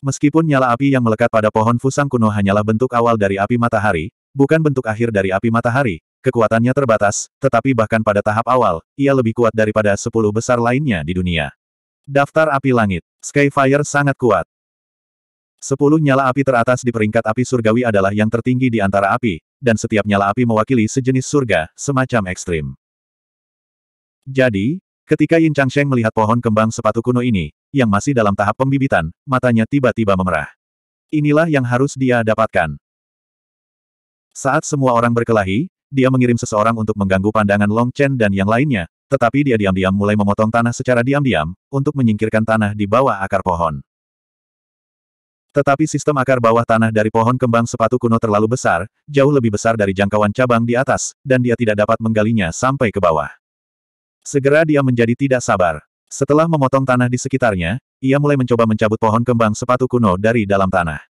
Meskipun nyala api yang melekat pada pohon fusang kuno hanyalah bentuk awal dari api matahari, bukan bentuk akhir dari api matahari, Kekuatannya terbatas, tetapi bahkan pada tahap awal, ia lebih kuat daripada sepuluh besar lainnya di dunia. Daftar api langit. Skyfire sangat kuat. Sepuluh nyala api teratas di peringkat api surgawi adalah yang tertinggi di antara api, dan setiap nyala api mewakili sejenis surga, semacam ekstrim. Jadi, ketika Yin Changsheng melihat pohon kembang sepatu kuno ini, yang masih dalam tahap pembibitan, matanya tiba-tiba memerah. Inilah yang harus dia dapatkan. Saat semua orang berkelahi, dia mengirim seseorang untuk mengganggu pandangan Long Chen dan yang lainnya, tetapi dia diam-diam mulai memotong tanah secara diam-diam, untuk menyingkirkan tanah di bawah akar pohon. Tetapi sistem akar bawah tanah dari pohon kembang sepatu kuno terlalu besar, jauh lebih besar dari jangkauan cabang di atas, dan dia tidak dapat menggalinya sampai ke bawah. Segera dia menjadi tidak sabar. Setelah memotong tanah di sekitarnya, ia mulai mencoba mencabut pohon kembang sepatu kuno dari dalam tanah.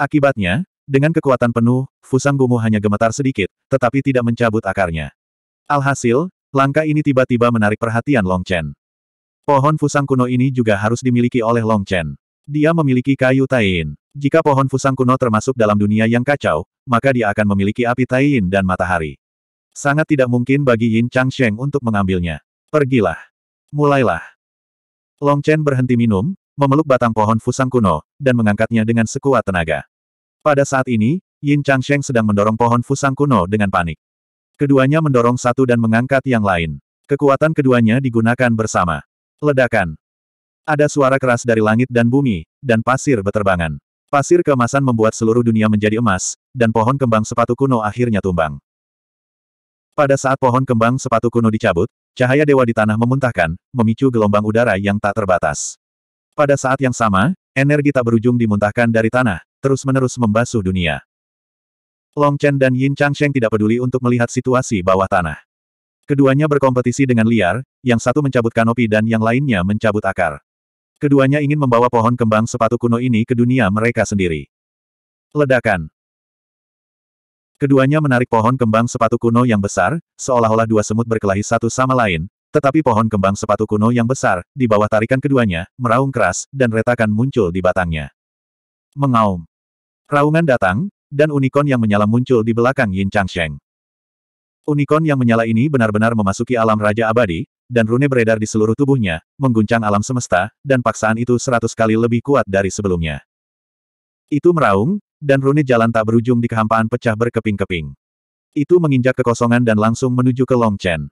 Akibatnya, dengan kekuatan penuh, Fusang Gumu hanya gemetar sedikit, tetapi tidak mencabut akarnya. Alhasil, langkah ini tiba-tiba menarik perhatian Long Chen. Pohon Fusang kuno ini juga harus dimiliki oleh Long Chen. Dia memiliki kayu Taiin. Jika pohon Fusang kuno termasuk dalam dunia yang kacau, maka dia akan memiliki api Taiin dan matahari. Sangat tidak mungkin bagi Yin Changsheng untuk mengambilnya. Pergilah. Mulailah. Long Chen berhenti minum, memeluk batang pohon Fusang kuno, dan mengangkatnya dengan sekuat tenaga. Pada saat ini, Yin Changsheng sedang mendorong pohon fusang kuno dengan panik. Keduanya mendorong satu dan mengangkat yang lain. Kekuatan keduanya digunakan bersama. Ledakan. Ada suara keras dari langit dan bumi, dan pasir beterbangan. Pasir keemasan membuat seluruh dunia menjadi emas, dan pohon kembang sepatu kuno akhirnya tumbang. Pada saat pohon kembang sepatu kuno dicabut, cahaya dewa di tanah memuntahkan, memicu gelombang udara yang tak terbatas. Pada saat yang sama, energi tak berujung dimuntahkan dari tanah, terus-menerus membasuh dunia. Long Chen dan Yin Changsheng tidak peduli untuk melihat situasi bawah tanah. Keduanya berkompetisi dengan liar, yang satu mencabut kanopi dan yang lainnya mencabut akar. Keduanya ingin membawa pohon kembang sepatu kuno ini ke dunia mereka sendiri. Ledakan. Keduanya menarik pohon kembang sepatu kuno yang besar, seolah-olah dua semut berkelahi satu sama lain, tetapi pohon kembang sepatu kuno yang besar, di bawah tarikan keduanya, meraung keras, dan retakan muncul di batangnya. Mengaum. Raungan datang, dan unicorn yang menyala muncul di belakang Yin Changsheng. Unicorn yang menyala ini benar-benar memasuki alam Raja Abadi, dan rune beredar di seluruh tubuhnya, mengguncang alam semesta, dan paksaan itu seratus kali lebih kuat dari sebelumnya. Itu meraung, dan rune jalan tak berujung di kehampaan pecah berkeping-keping. Itu menginjak kekosongan dan langsung menuju ke Long Chen.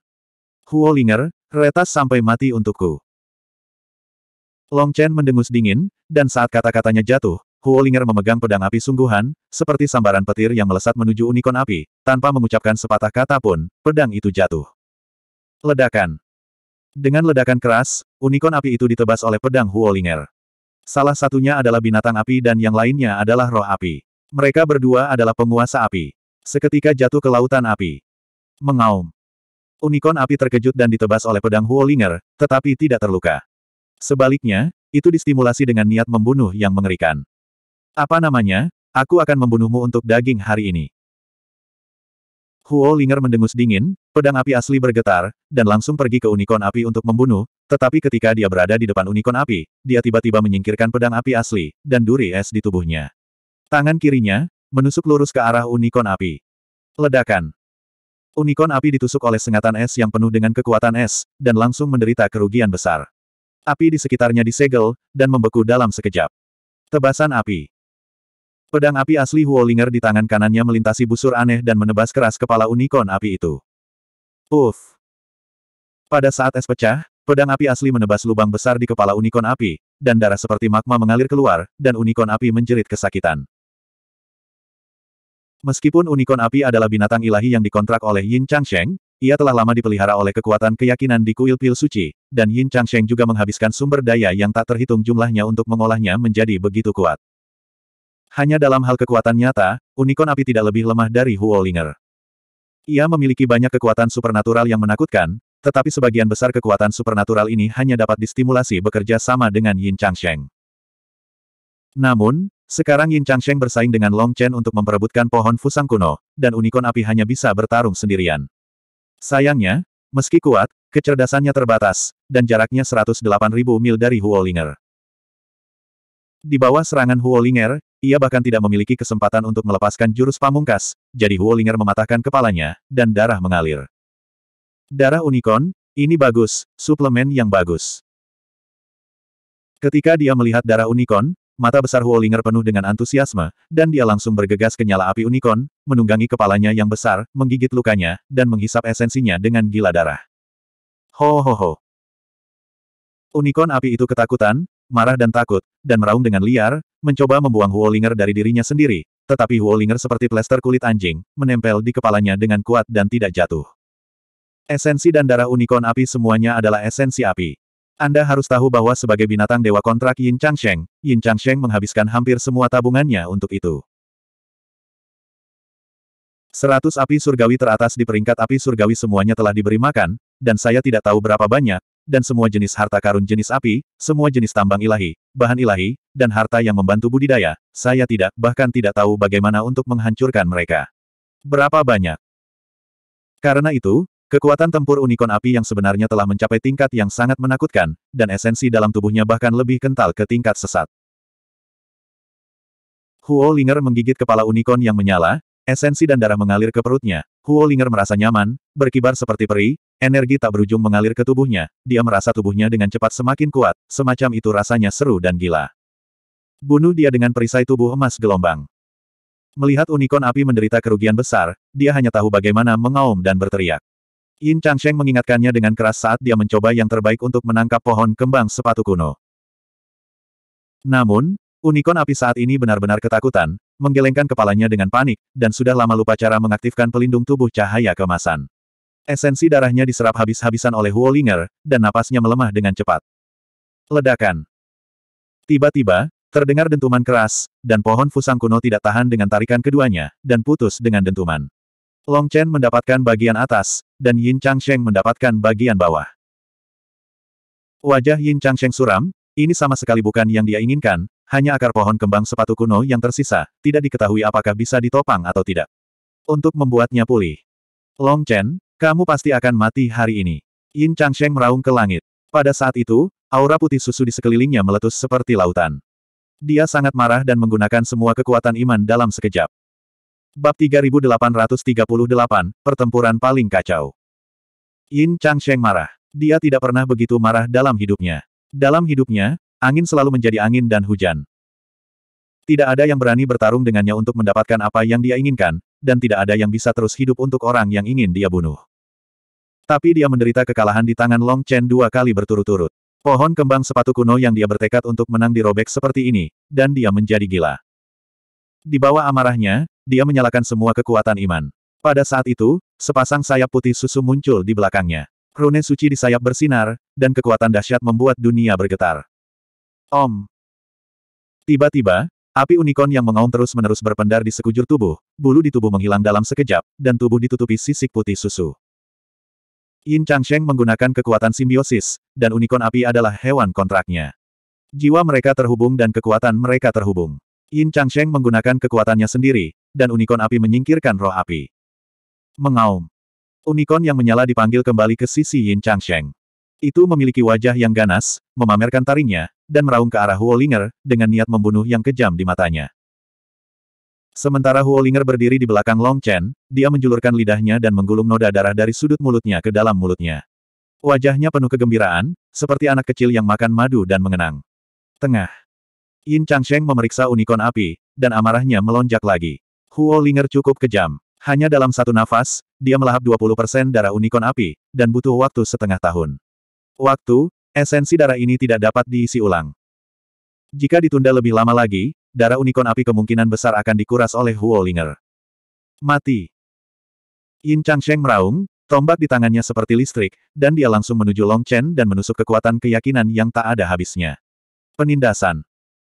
Huo Linger, retas sampai mati untukku. Long Chen mendengus dingin, dan saat kata-katanya jatuh, Huolinger memegang pedang api sungguhan, seperti sambaran petir yang melesat menuju unicorn api, tanpa mengucapkan sepatah kata pun, pedang itu jatuh. Ledakan. Dengan ledakan keras, unicorn api itu ditebas oleh pedang Huolinger. Salah satunya adalah binatang api dan yang lainnya adalah roh api. Mereka berdua adalah penguasa api. Seketika jatuh ke lautan api. Mengaum. Unicorn api terkejut dan ditebas oleh pedang Huolinger, tetapi tidak terluka. Sebaliknya, itu distimulasi dengan niat membunuh yang mengerikan. Apa namanya? Aku akan membunuhmu untuk daging hari ini. Huo Linger mendengus dingin, pedang api asli bergetar, dan langsung pergi ke unicorn api untuk membunuh, tetapi ketika dia berada di depan unicorn api, dia tiba-tiba menyingkirkan pedang api asli, dan duri es di tubuhnya. Tangan kirinya, menusuk lurus ke arah unicorn api. Ledakan. Unicorn api ditusuk oleh sengatan es yang penuh dengan kekuatan es, dan langsung menderita kerugian besar. Api di sekitarnya disegel, dan membeku dalam sekejap. Tebasan api. Pedang api asli Huolinger di tangan kanannya melintasi busur aneh dan menebas keras kepala unicorn api itu. Puff! Pada saat es pecah, pedang api asli menebas lubang besar di kepala unicorn api, dan darah seperti magma mengalir keluar, dan unicorn api menjerit kesakitan. Meskipun unicorn api adalah binatang ilahi yang dikontrak oleh Yin Changsheng, ia telah lama dipelihara oleh kekuatan keyakinan di kuil pil suci, dan Yin Changsheng juga menghabiskan sumber daya yang tak terhitung jumlahnya untuk mengolahnya menjadi begitu kuat. Hanya dalam hal kekuatan nyata, Unicorn Api tidak lebih lemah dari Huolinger. Ia memiliki banyak kekuatan supernatural yang menakutkan, tetapi sebagian besar kekuatan supernatural ini hanya dapat distimulasi bekerja sama dengan Yin Changsheng. Namun, sekarang Yin Changsheng bersaing dengan Long Chen untuk memperebutkan pohon Fusang kuno, dan Unicorn Api hanya bisa bertarung sendirian. Sayangnya, meski kuat, kecerdasannya terbatas, dan jaraknya 108.000 mil dari Huolinger. Di bawah serangan Huolinger, ia bahkan tidak memiliki kesempatan untuk melepaskan jurus pamungkas, jadi Huolinger mematahkan kepalanya, dan darah mengalir. Darah unicorn, ini bagus, suplemen yang bagus. Ketika dia melihat darah unicorn, mata besar Huolinger penuh dengan antusiasme, dan dia langsung bergegas ke nyala api unicorn, menunggangi kepalanya yang besar, menggigit lukanya, dan menghisap esensinya dengan gila darah. Ho ho ho. Unicorn api itu ketakutan, marah dan takut, dan meraung dengan liar, mencoba membuang Huolinger dari dirinya sendiri, tetapi Huolinger seperti plester kulit anjing, menempel di kepalanya dengan kuat dan tidak jatuh. Esensi dan darah unicorn api semuanya adalah esensi api. Anda harus tahu bahwa sebagai binatang dewa kontrak Yin Changsheng, Yin Changsheng menghabiskan hampir semua tabungannya untuk itu. Seratus api surgawi teratas di peringkat api surgawi semuanya telah diberi makan, dan saya tidak tahu berapa banyak, dan semua jenis harta karun jenis api, semua jenis tambang ilahi, bahan ilahi, dan harta yang membantu budidaya, saya tidak, bahkan tidak tahu bagaimana untuk menghancurkan mereka. Berapa banyak? Karena itu, kekuatan tempur unicorn api yang sebenarnya telah mencapai tingkat yang sangat menakutkan, dan esensi dalam tubuhnya bahkan lebih kental ke tingkat sesat. Huo Linger menggigit kepala unicorn yang menyala, Esensi dan darah mengalir ke perutnya. Huo Linger merasa nyaman, berkibar seperti peri, energi tak berujung mengalir ke tubuhnya. Dia merasa tubuhnya dengan cepat semakin kuat, semacam itu rasanya seru dan gila. Bunuh dia dengan perisai tubuh emas gelombang. Melihat unicorn api menderita kerugian besar, dia hanya tahu bagaimana mengaum dan berteriak. Yin Changsheng mengingatkannya dengan keras saat dia mencoba yang terbaik untuk menangkap pohon kembang sepatu kuno. Namun, unicorn api saat ini benar-benar ketakutan, menggelengkan kepalanya dengan panik, dan sudah lama lupa cara mengaktifkan pelindung tubuh cahaya kemasan. Esensi darahnya diserap habis-habisan oleh Huolinger, dan napasnya melemah dengan cepat. Ledakan. Tiba-tiba, terdengar dentuman keras, dan pohon fusang kuno tidak tahan dengan tarikan keduanya, dan putus dengan dentuman. Long Chen mendapatkan bagian atas, dan Yin Changsheng mendapatkan bagian bawah. Wajah Yin Changsheng suram, ini sama sekali bukan yang dia inginkan, hanya akar pohon kembang sepatu kuno yang tersisa, tidak diketahui apakah bisa ditopang atau tidak. Untuk membuatnya pulih. Long Chen, kamu pasti akan mati hari ini. Yin Changsheng meraung ke langit. Pada saat itu, aura putih susu di sekelilingnya meletus seperti lautan. Dia sangat marah dan menggunakan semua kekuatan iman dalam sekejap. Bab 3838, Pertempuran Paling Kacau Yin Changsheng marah. Dia tidak pernah begitu marah dalam hidupnya. Dalam hidupnya, Angin selalu menjadi angin dan hujan. Tidak ada yang berani bertarung dengannya untuk mendapatkan apa yang dia inginkan, dan tidak ada yang bisa terus hidup untuk orang yang ingin dia bunuh. Tapi dia menderita kekalahan di tangan Long Chen dua kali berturut-turut. Pohon kembang sepatu kuno yang dia bertekad untuk menang dirobek seperti ini, dan dia menjadi gila. Di bawah amarahnya, dia menyalakan semua kekuatan iman. Pada saat itu, sepasang sayap putih susu muncul di belakangnya. Rune suci di sayap bersinar, dan kekuatan dahsyat membuat dunia bergetar. Om. Tiba-tiba, api unicorn yang mengaum terus-menerus berpendar di sekujur tubuh, bulu di tubuh menghilang dalam sekejap, dan tubuh ditutupi sisik putih susu. Yin Changsheng menggunakan kekuatan simbiosis, dan unicorn api adalah hewan kontraknya. Jiwa mereka terhubung dan kekuatan mereka terhubung. Yin Changsheng menggunakan kekuatannya sendiri, dan unicorn api menyingkirkan roh api. Mengaum. Unicorn yang menyala dipanggil kembali ke sisi Yin Changsheng. Itu memiliki wajah yang ganas, memamerkan taringnya, dan meraung ke arah Huolinger, dengan niat membunuh yang kejam di matanya. Sementara Huolinger berdiri di belakang Long Chen, dia menjulurkan lidahnya dan menggulung noda darah dari sudut mulutnya ke dalam mulutnya. Wajahnya penuh kegembiraan, seperti anak kecil yang makan madu dan mengenang. Tengah. Yin Changsheng memeriksa unicorn api, dan amarahnya melonjak lagi. Huolinger cukup kejam. Hanya dalam satu nafas, dia melahap 20% darah unicorn api, dan butuh waktu setengah tahun. Waktu, Esensi darah ini tidak dapat diisi ulang. Jika ditunda lebih lama lagi, darah unicorn api kemungkinan besar akan dikuras oleh Huolinger. Mati. Yin Changsheng meraung, tombak di tangannya seperti listrik, dan dia langsung menuju Long Chen dan menusuk kekuatan keyakinan yang tak ada habisnya. Penindasan.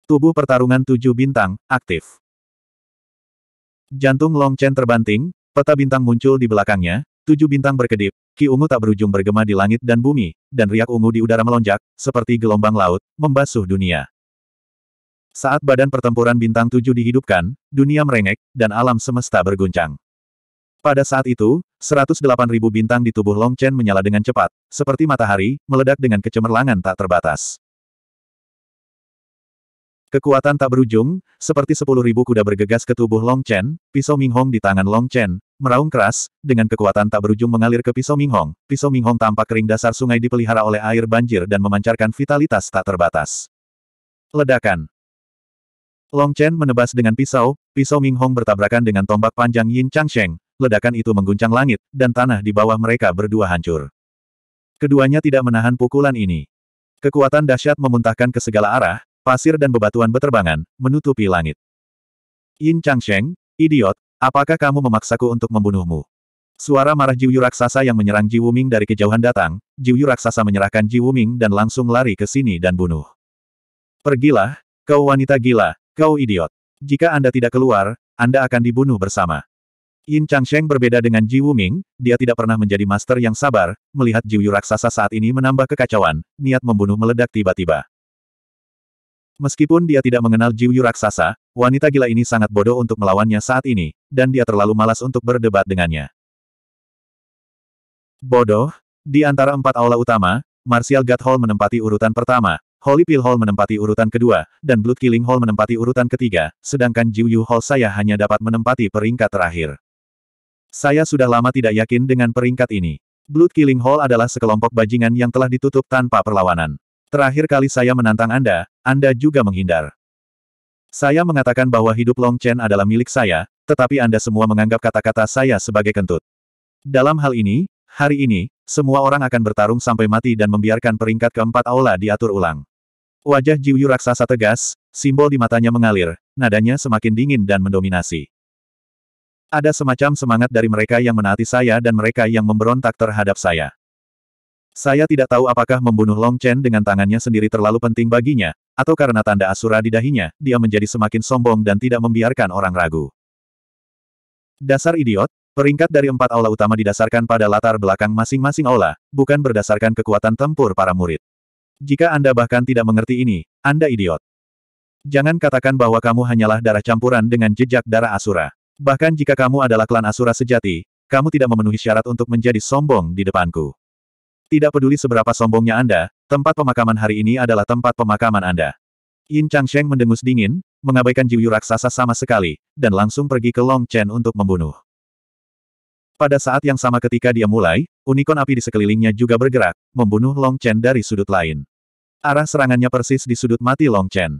Tubuh pertarungan tujuh bintang, aktif. Jantung Long Chen terbanting, peta bintang muncul di belakangnya, Tujuh bintang berkedip, ki ungu tak berujung bergema di langit dan bumi, dan riak ungu di udara melonjak, seperti gelombang laut, membasuh dunia. Saat badan pertempuran bintang tujuh dihidupkan, dunia merengek, dan alam semesta berguncang. Pada saat itu, ribu bintang di tubuh Long Chen menyala dengan cepat, seperti matahari, meledak dengan kecemerlangan tak terbatas. Kekuatan tak berujung, seperti sepuluh ribu kuda bergegas ke tubuh Long Chen, pisau Ming Hong di tangan Long Chen, meraung keras, dengan kekuatan tak berujung mengalir ke pisau Ming Hong. pisau Ming Hong tampak kering dasar sungai dipelihara oleh air banjir dan memancarkan vitalitas tak terbatas. Ledakan Long Chen menebas dengan pisau, pisau Ming Hong bertabrakan dengan tombak panjang Yin Chang Sheng, ledakan itu mengguncang langit, dan tanah di bawah mereka berdua hancur. Keduanya tidak menahan pukulan ini. Kekuatan dahsyat memuntahkan ke segala arah, pasir dan bebatuan beterbangan, menutupi langit. Yin Changsheng, idiot, apakah kamu memaksaku untuk membunuhmu? Suara marah Jiu Yu raksasa yang menyerang Ji Wuming dari kejauhan datang, Jiu Yu raksasa menyerahkan Ji Wuming dan langsung lari ke sini dan bunuh. Pergilah, kau wanita gila, kau idiot. Jika Anda tidak keluar, Anda akan dibunuh bersama. Yin Changsheng berbeda dengan Ji Wuming, dia tidak pernah menjadi master yang sabar, melihat Jiu Yu raksasa saat ini menambah kekacauan, niat membunuh meledak tiba-tiba. Meskipun dia tidak mengenal Jiuyu raksasa, wanita gila ini sangat bodoh untuk melawannya saat ini, dan dia terlalu malas untuk berdebat dengannya. Bodoh? Di antara empat aula utama, Martial God Hall menempati urutan pertama, Holy Pill Hall menempati urutan kedua, dan Blood Killing Hall menempati urutan ketiga, sedangkan Jiuyu Hall saya hanya dapat menempati peringkat terakhir. Saya sudah lama tidak yakin dengan peringkat ini. Blood Killing Hall adalah sekelompok bajingan yang telah ditutup tanpa perlawanan. Terakhir kali saya menantang Anda, anda juga menghindar. Saya mengatakan bahwa hidup Long Chen adalah milik saya, tetapi Anda semua menganggap kata-kata saya sebagai kentut. Dalam hal ini, hari ini, semua orang akan bertarung sampai mati dan membiarkan peringkat keempat aula diatur ulang. Wajah Jiuyu raksasa tegas, simbol di matanya mengalir, nadanya semakin dingin dan mendominasi. Ada semacam semangat dari mereka yang menaati saya dan mereka yang memberontak terhadap saya. Saya tidak tahu apakah membunuh Long Chen dengan tangannya sendiri terlalu penting baginya, atau karena tanda asura di dahinya, dia menjadi semakin sombong dan tidak membiarkan orang ragu. Dasar idiot, peringkat dari empat aula utama didasarkan pada latar belakang masing-masing aula, bukan berdasarkan kekuatan tempur para murid. Jika Anda bahkan tidak mengerti ini, Anda idiot. Jangan katakan bahwa kamu hanyalah darah campuran dengan jejak darah asura. Bahkan jika kamu adalah klan asura sejati, kamu tidak memenuhi syarat untuk menjadi sombong di depanku. Tidak peduli seberapa sombongnya Anda, tempat pemakaman hari ini adalah tempat pemakaman Anda. Yin Changsheng mendengus dingin, mengabaikan jiwa raksasa sama sekali, dan langsung pergi ke Long Chen untuk membunuh. Pada saat yang sama ketika dia mulai, unikon api di sekelilingnya juga bergerak, membunuh Long Chen dari sudut lain. Arah serangannya persis di sudut mati Long Chen.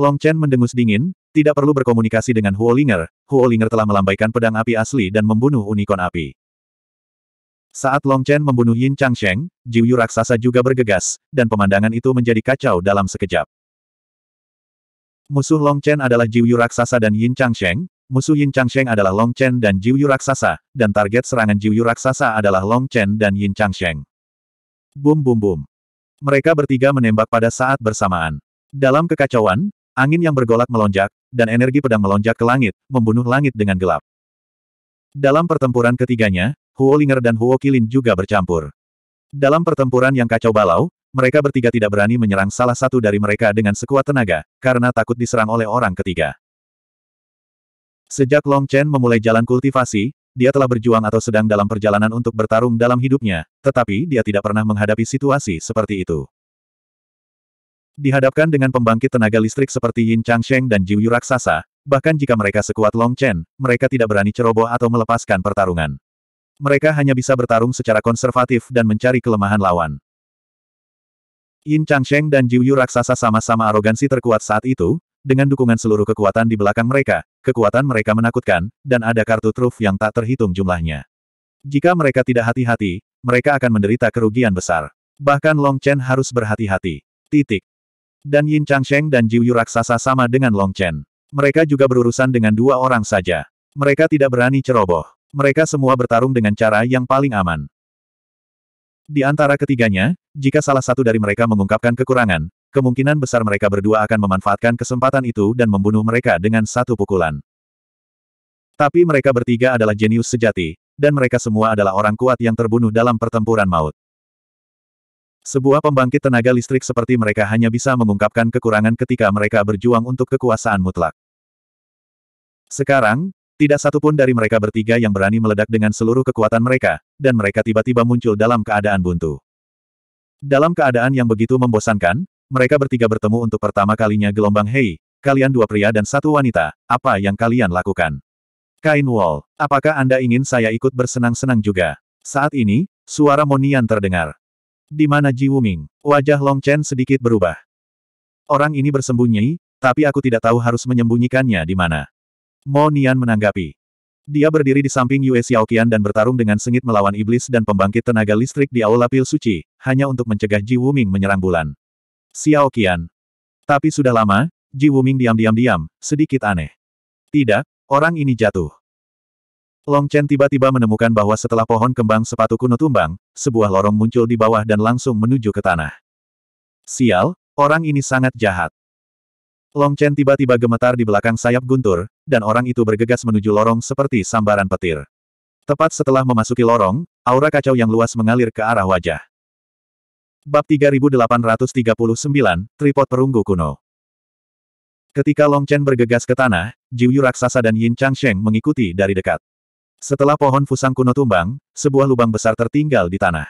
Long Chen mendengus dingin, tidak perlu berkomunikasi dengan Huolinger, Huolinger telah melambaikan pedang api asli dan membunuh unikon api. Saat Long Chen membunuh Yin Changsheng, Jiuyu raksasa juga bergegas, dan pemandangan itu menjadi kacau dalam sekejap. Musuh Long Chen adalah Jiuyu raksasa dan Yin Changsheng, musuh Yin Changsheng adalah Long Chen dan Jiuyu raksasa, dan target serangan Jiuyu raksasa adalah Long Chen dan Yin Changsheng. Bum bum bum. Mereka bertiga menembak pada saat bersamaan. Dalam kekacauan, angin yang bergolak melonjak, dan energi pedang melonjak ke langit, membunuh langit dengan gelap. Dalam pertempuran ketiganya, Huo Linger dan Huo Kilin juga bercampur. Dalam pertempuran yang kacau balau, mereka bertiga tidak berani menyerang salah satu dari mereka dengan sekuat tenaga, karena takut diserang oleh orang ketiga. Sejak Long Chen memulai jalan kultivasi, dia telah berjuang atau sedang dalam perjalanan untuk bertarung dalam hidupnya, tetapi dia tidak pernah menghadapi situasi seperti itu. Dihadapkan dengan pembangkit tenaga listrik seperti Yin Changsheng dan Jiu Yu Raksasa, bahkan jika mereka sekuat Long Chen, mereka tidak berani ceroboh atau melepaskan pertarungan mereka hanya bisa bertarung secara konservatif dan mencari kelemahan lawan. Yin Changsheng dan Jiu Yu raksasa sama-sama arogansi terkuat saat itu, dengan dukungan seluruh kekuatan di belakang mereka, kekuatan mereka menakutkan, dan ada kartu truf yang tak terhitung jumlahnya. Jika mereka tidak hati-hati, mereka akan menderita kerugian besar. Bahkan Long Chen harus berhati-hati. Titik. Dan Yin Changsheng dan Jiu Yu raksasa sama dengan Long Chen. Mereka juga berurusan dengan dua orang saja. Mereka tidak berani ceroboh. Mereka semua bertarung dengan cara yang paling aman. Di antara ketiganya, jika salah satu dari mereka mengungkapkan kekurangan, kemungkinan besar mereka berdua akan memanfaatkan kesempatan itu dan membunuh mereka dengan satu pukulan. Tapi mereka bertiga adalah jenius sejati, dan mereka semua adalah orang kuat yang terbunuh dalam pertempuran maut. Sebuah pembangkit tenaga listrik seperti mereka hanya bisa mengungkapkan kekurangan ketika mereka berjuang untuk kekuasaan mutlak. Sekarang, tidak satupun dari mereka bertiga yang berani meledak dengan seluruh kekuatan mereka, dan mereka tiba-tiba muncul dalam keadaan buntu. Dalam keadaan yang begitu membosankan, mereka bertiga bertemu untuk pertama kalinya gelombang Hei, kalian dua pria dan satu wanita, apa yang kalian lakukan? Kain Wall, apakah Anda ingin saya ikut bersenang-senang juga? Saat ini, suara Monian terdengar. Di mana Ji Wuming? Wajah Long Chen sedikit berubah. Orang ini bersembunyi, tapi aku tidak tahu harus menyembunyikannya di mana. Mo Nian menanggapi. Dia berdiri di samping Yue Xiaoqian dan bertarung dengan sengit melawan iblis dan pembangkit tenaga listrik di Aula Pil Suci, hanya untuk mencegah Ji Wuming menyerang bulan. Xiaoqian. Tapi sudah lama, Ji Wuming diam-diam-diam, sedikit aneh. Tidak, orang ini jatuh. Long Chen tiba-tiba menemukan bahwa setelah pohon kembang sepatu kuno tumbang, sebuah lorong muncul di bawah dan langsung menuju ke tanah. Sial, orang ini sangat jahat. Long Chen tiba-tiba gemetar di belakang sayap guntur, dan orang itu bergegas menuju lorong seperti sambaran petir. Tepat setelah memasuki lorong, aura kacau yang luas mengalir ke arah wajah. Bab 3839, Tripod Perunggu Kuno Ketika Long Chen bergegas ke tanah, Jiu raksasa dan Yin Changsheng mengikuti dari dekat. Setelah pohon fusang kuno tumbang, sebuah lubang besar tertinggal di tanah.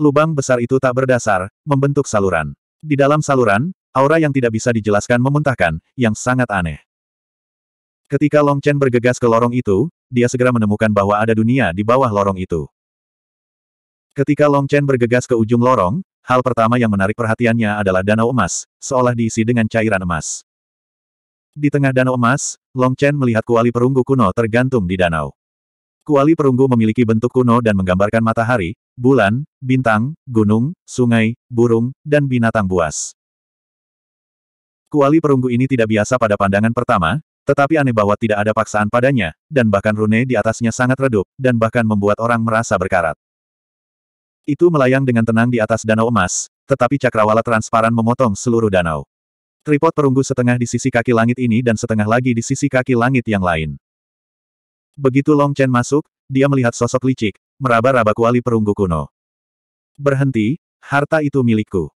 Lubang besar itu tak berdasar, membentuk saluran. Di dalam saluran, Aura yang tidak bisa dijelaskan memuntahkan, yang sangat aneh. Ketika Long Chen bergegas ke lorong itu, dia segera menemukan bahwa ada dunia di bawah lorong itu. Ketika Long Chen bergegas ke ujung lorong, hal pertama yang menarik perhatiannya adalah danau emas, seolah diisi dengan cairan emas. Di tengah danau emas, Long Chen melihat kuali perunggu kuno tergantung di danau. Kuali perunggu memiliki bentuk kuno dan menggambarkan matahari, bulan, bintang, gunung, sungai, burung, dan binatang buas. Kuali perunggu ini tidak biasa pada pandangan pertama, tetapi aneh bahwa tidak ada paksaan padanya, dan bahkan rune di atasnya sangat redup, dan bahkan membuat orang merasa berkarat. Itu melayang dengan tenang di atas danau emas, tetapi cakrawala transparan memotong seluruh danau. Tripod perunggu setengah di sisi kaki langit ini dan setengah lagi di sisi kaki langit yang lain. Begitu Long Chen masuk, dia melihat sosok licik, meraba-raba kuali perunggu kuno. Berhenti, harta itu milikku.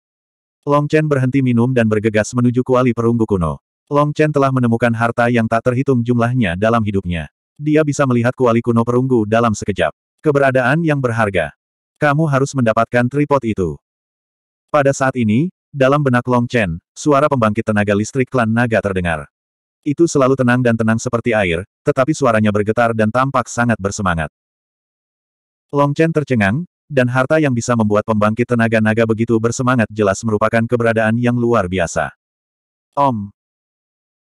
Long Chen berhenti minum dan bergegas menuju kuali perunggu kuno. Long Chen telah menemukan harta yang tak terhitung jumlahnya dalam hidupnya. Dia bisa melihat kuali kuno perunggu dalam sekejap. Keberadaan yang berharga. Kamu harus mendapatkan tripod itu. Pada saat ini, dalam benak Long Chen, suara pembangkit tenaga listrik klan naga terdengar. Itu selalu tenang dan tenang seperti air, tetapi suaranya bergetar dan tampak sangat bersemangat. Long Chen tercengang, dan harta yang bisa membuat pembangkit tenaga naga begitu bersemangat jelas merupakan keberadaan yang luar biasa. Om.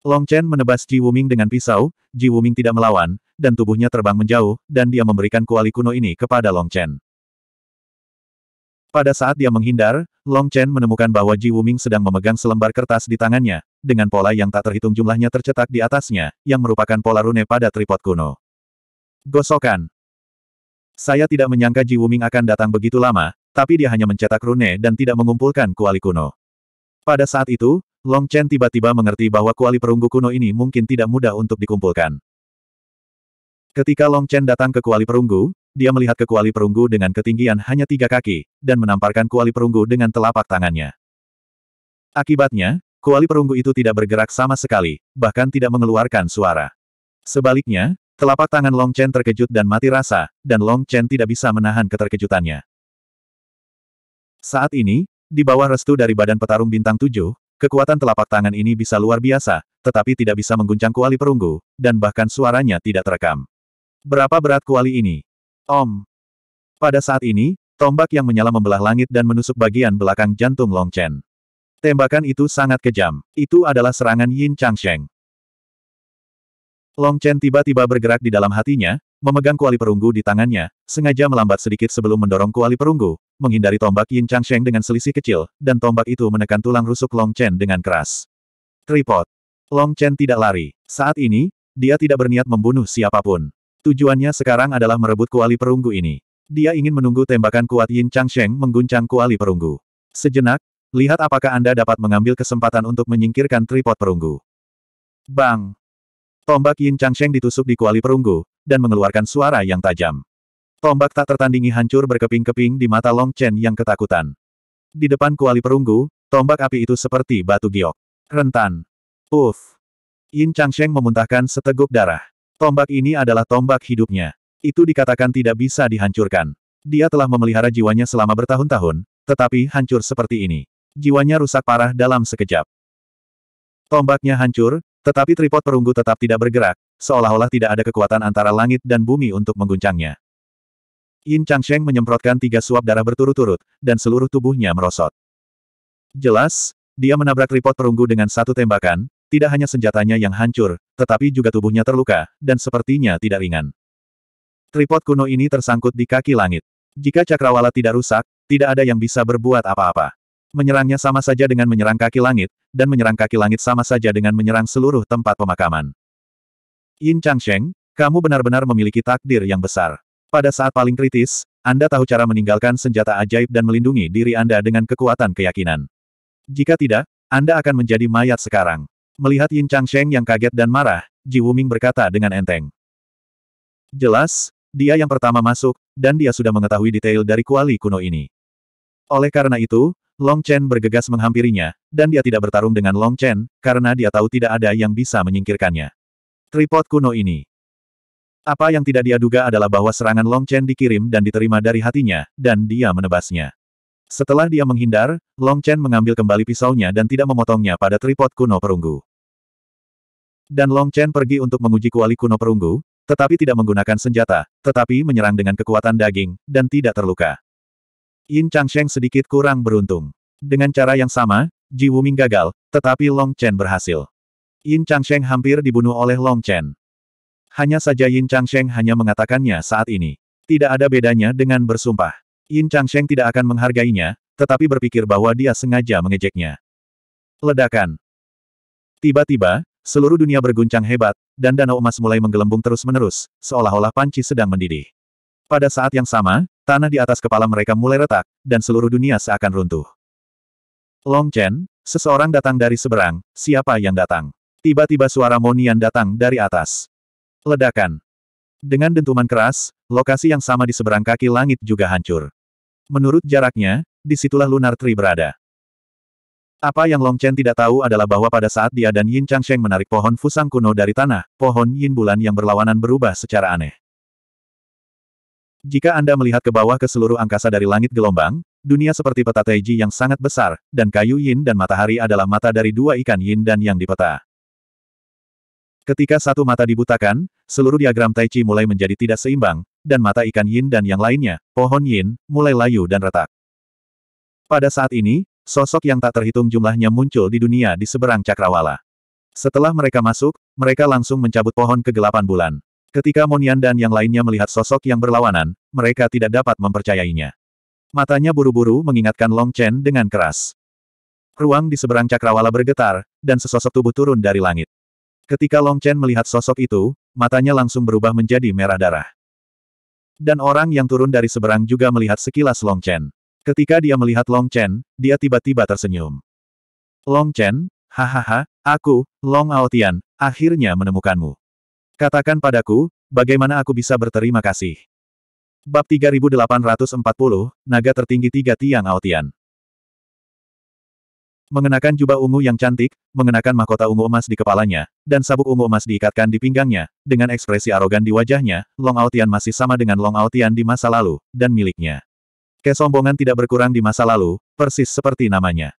Long Chen menebas Ji Wuming dengan pisau, Ji Wuming tidak melawan, dan tubuhnya terbang menjauh, dan dia memberikan kuali kuno ini kepada Long Chen. Pada saat dia menghindar, Long Chen menemukan bahwa Ji Wuming sedang memegang selembar kertas di tangannya, dengan pola yang tak terhitung jumlahnya tercetak di atasnya, yang merupakan pola rune pada tripod kuno. Gosokan. Saya tidak menyangka Ji Wuming akan datang begitu lama, tapi dia hanya mencetak rune dan tidak mengumpulkan kuali kuno. Pada saat itu, Long Chen tiba-tiba mengerti bahwa kuali perunggu kuno ini mungkin tidak mudah untuk dikumpulkan. Ketika Long Chen datang ke kuali perunggu, dia melihat ke kuali perunggu dengan ketinggian hanya tiga kaki, dan menamparkan kuali perunggu dengan telapak tangannya. Akibatnya, kuali perunggu itu tidak bergerak sama sekali, bahkan tidak mengeluarkan suara. Sebaliknya, Telapak tangan Long Chen terkejut dan mati rasa, dan Long Chen tidak bisa menahan keterkejutannya. Saat ini, di bawah restu dari badan petarung bintang tujuh, kekuatan telapak tangan ini bisa luar biasa, tetapi tidak bisa mengguncang kuali perunggu, dan bahkan suaranya tidak terekam. Berapa berat kuali ini? Om. Pada saat ini, tombak yang menyala membelah langit dan menusuk bagian belakang jantung Long Chen. Tembakan itu sangat kejam. Itu adalah serangan Yin Changsheng. Long Chen tiba-tiba bergerak di dalam hatinya, memegang kuali perunggu di tangannya, sengaja melambat sedikit sebelum mendorong kuali perunggu, menghindari tombak Yin Chang Sheng dengan selisih kecil, dan tombak itu menekan tulang rusuk Long Chen dengan keras. Tripod. Long Chen tidak lari. Saat ini, dia tidak berniat membunuh siapapun. Tujuannya sekarang adalah merebut kuali perunggu ini. Dia ingin menunggu tembakan kuat Yin Chang Sheng mengguncang kuali perunggu. Sejenak, lihat apakah Anda dapat mengambil kesempatan untuk menyingkirkan tripod perunggu. Bang! Tombak Yin Changsheng ditusuk di kuali perunggu, dan mengeluarkan suara yang tajam. Tombak tak tertandingi hancur berkeping-keping di mata Long Chen yang ketakutan. Di depan kuali perunggu, tombak api itu seperti batu giok. Rentan. Uff. Yin Changsheng memuntahkan seteguk darah. Tombak ini adalah tombak hidupnya. Itu dikatakan tidak bisa dihancurkan. Dia telah memelihara jiwanya selama bertahun-tahun, tetapi hancur seperti ini. Jiwanya rusak parah dalam sekejap. Tombaknya hancur, tetapi tripod perunggu tetap tidak bergerak, seolah-olah tidak ada kekuatan antara langit dan bumi untuk mengguncangnya. Yin Changsheng menyemprotkan tiga suap darah berturut-turut, dan seluruh tubuhnya merosot. Jelas, dia menabrak tripod perunggu dengan satu tembakan, tidak hanya senjatanya yang hancur, tetapi juga tubuhnya terluka, dan sepertinya tidak ringan. Tripod kuno ini tersangkut di kaki langit. Jika cakrawala tidak rusak, tidak ada yang bisa berbuat apa-apa. Menyerangnya sama saja dengan menyerang kaki langit, dan menyerang kaki langit sama saja dengan menyerang seluruh tempat pemakaman. Yin Changsheng, kamu benar-benar memiliki takdir yang besar. Pada saat paling kritis, Anda tahu cara meninggalkan senjata ajaib dan melindungi diri Anda dengan kekuatan keyakinan. Jika tidak, Anda akan menjadi mayat sekarang. Melihat Yin Changsheng yang kaget dan marah, Ji Wuming berkata dengan enteng. Jelas, dia yang pertama masuk, dan dia sudah mengetahui detail dari kuali kuno ini. Oleh karena itu, Long Chen bergegas menghampirinya, dan dia tidak bertarung dengan Long Chen, karena dia tahu tidak ada yang bisa menyingkirkannya. Tripod kuno ini. Apa yang tidak dia duga adalah bahwa serangan Long Chen dikirim dan diterima dari hatinya, dan dia menebasnya. Setelah dia menghindar, Long Chen mengambil kembali pisaunya dan tidak memotongnya pada tripod kuno perunggu. Dan Long Chen pergi untuk menguji kuali kuno perunggu, tetapi tidak menggunakan senjata, tetapi menyerang dengan kekuatan daging, dan tidak terluka. Yin Changsheng sedikit kurang beruntung. Dengan cara yang sama, Ji Wuming gagal, tetapi Long Chen berhasil. Yin Changsheng hampir dibunuh oleh Long Chen. Hanya saja Yin Changsheng hanya mengatakannya saat ini. Tidak ada bedanya dengan bersumpah. Yin Changsheng tidak akan menghargainya, tetapi berpikir bahwa dia sengaja mengejeknya. Ledakan. Tiba-tiba, seluruh dunia berguncang hebat, dan danau emas mulai menggelembung terus-menerus, seolah-olah panci sedang mendidih. Pada saat yang sama, tanah di atas kepala mereka mulai retak, dan seluruh dunia seakan runtuh. Long Chen, seseorang datang dari seberang, siapa yang datang? Tiba-tiba suara Monian datang dari atas. Ledakan. Dengan dentuman keras, lokasi yang sama di seberang kaki langit juga hancur. Menurut jaraknya, disitulah Lunar Tree berada. Apa yang Long Chen tidak tahu adalah bahwa pada saat dia dan Yin Changsheng menarik pohon fusang kuno dari tanah, pohon Yin Bulan yang berlawanan berubah secara aneh. Jika Anda melihat ke bawah ke seluruh angkasa dari langit gelombang, dunia seperti peta Taiji yang sangat besar, dan kayu yin dan matahari adalah mata dari dua ikan yin dan yang di peta. Ketika satu mata dibutakan, seluruh diagram Taiji mulai menjadi tidak seimbang, dan mata ikan yin dan yang lainnya, pohon yin, mulai layu dan retak. Pada saat ini, sosok yang tak terhitung jumlahnya muncul di dunia di seberang cakrawala. Setelah mereka masuk, mereka langsung mencabut pohon kegelapan bulan. Ketika Monian dan yang lainnya melihat sosok yang berlawanan, mereka tidak dapat mempercayainya. Matanya buru-buru mengingatkan Long Chen dengan keras. Ruang di seberang cakrawala bergetar, dan sesosok tubuh turun dari langit. Ketika Long Chen melihat sosok itu, matanya langsung berubah menjadi merah darah. Dan orang yang turun dari seberang juga melihat sekilas Long Chen. Ketika dia melihat Long Chen, dia tiba-tiba tersenyum. Long Chen, hahaha, aku, Long Aotian, akhirnya menemukanmu. Katakan padaku, bagaimana aku bisa berterima kasih? Bab 3840, Naga Tertinggi Tiga Tiang Aotian Mengenakan jubah ungu yang cantik, mengenakan mahkota ungu emas di kepalanya, dan sabuk ungu emas diikatkan di pinggangnya, dengan ekspresi arogan di wajahnya, Long Aotian masih sama dengan Long Aotian di masa lalu, dan miliknya. Kesombongan tidak berkurang di masa lalu, persis seperti namanya.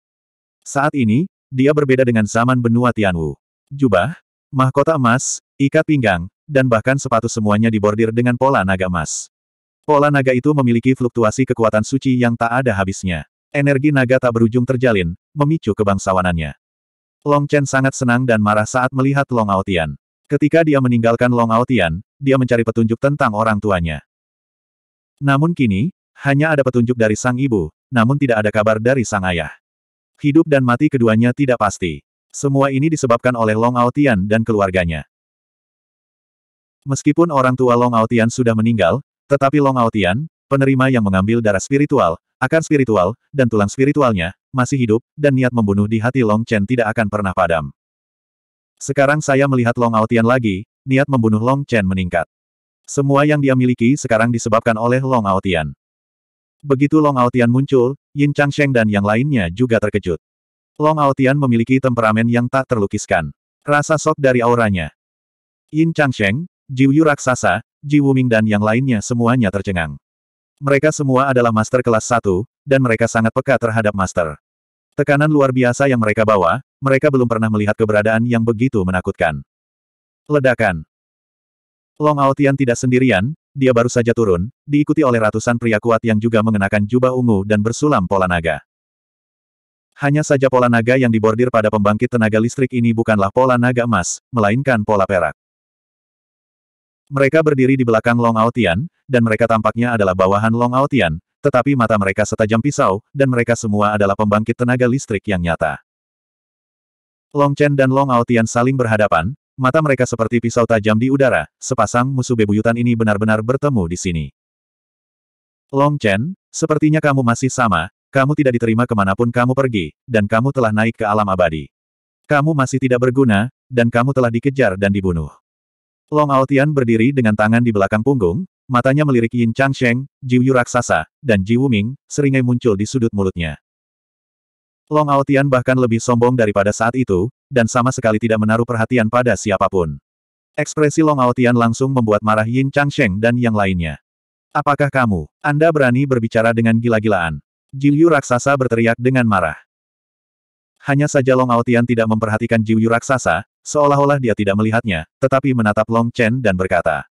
Saat ini, dia berbeda dengan zaman benua Tianwu. Jubah, Mahkota emas, ikat pinggang, dan bahkan sepatu semuanya dibordir dengan pola naga emas. Pola naga itu memiliki fluktuasi kekuatan suci yang tak ada habisnya. Energi naga tak berujung terjalin, memicu kebangsawanannya. Long Chen sangat senang dan marah saat melihat Long Aotian. Ketika dia meninggalkan Long Aotian, dia mencari petunjuk tentang orang tuanya. Namun kini, hanya ada petunjuk dari sang ibu, namun tidak ada kabar dari sang ayah. Hidup dan mati keduanya tidak pasti. Semua ini disebabkan oleh Long Aotian dan keluarganya. Meskipun orang tua Long Aotian sudah meninggal, tetapi Long Aotian, penerima yang mengambil darah spiritual, akar spiritual, dan tulang spiritualnya, masih hidup, dan niat membunuh di hati Long Chen tidak akan pernah padam. Sekarang saya melihat Long Aotian lagi, niat membunuh Long Chen meningkat. Semua yang dia miliki sekarang disebabkan oleh Long Aotian. Begitu Long Aotian muncul, Yin Changsheng dan yang lainnya juga terkejut. Long Aotian memiliki temperamen yang tak terlukiskan. Rasa sok dari auranya. Yin Changsheng, Ji Yu Raksasa, Ji Wuming dan yang lainnya semuanya tercengang. Mereka semua adalah master kelas 1, dan mereka sangat peka terhadap master. Tekanan luar biasa yang mereka bawa, mereka belum pernah melihat keberadaan yang begitu menakutkan. Ledakan. Long Aotian tidak sendirian, dia baru saja turun, diikuti oleh ratusan pria kuat yang juga mengenakan jubah ungu dan bersulam pola naga. Hanya saja pola naga yang dibordir pada pembangkit tenaga listrik ini bukanlah pola naga emas, melainkan pola perak. Mereka berdiri di belakang Long Aotian, dan mereka tampaknya adalah bawahan Long Aotian, tetapi mata mereka setajam pisau, dan mereka semua adalah pembangkit tenaga listrik yang nyata. Long Chen dan Long Aotian saling berhadapan, mata mereka seperti pisau tajam di udara, sepasang musuh bebuyutan ini benar-benar bertemu di sini. Long Chen, sepertinya kamu masih sama, kamu tidak diterima kemanapun kamu pergi, dan kamu telah naik ke alam abadi. Kamu masih tidak berguna, dan kamu telah dikejar dan dibunuh. Long Aotian berdiri dengan tangan di belakang punggung, matanya melirik Yin Changsheng, Jiu Yu Raksasa, dan Ji Wuming, seringai muncul di sudut mulutnya. Long Aotian bahkan lebih sombong daripada saat itu, dan sama sekali tidak menaruh perhatian pada siapapun. Ekspresi Long Aotian langsung membuat marah Yin Changsheng dan yang lainnya. Apakah kamu, Anda berani berbicara dengan gila-gilaan? Jiuyu raksasa berteriak dengan marah. Hanya saja Long Aotian tidak memperhatikan Jiuyu raksasa, seolah-olah dia tidak melihatnya, tetapi menatap Long Chen dan berkata.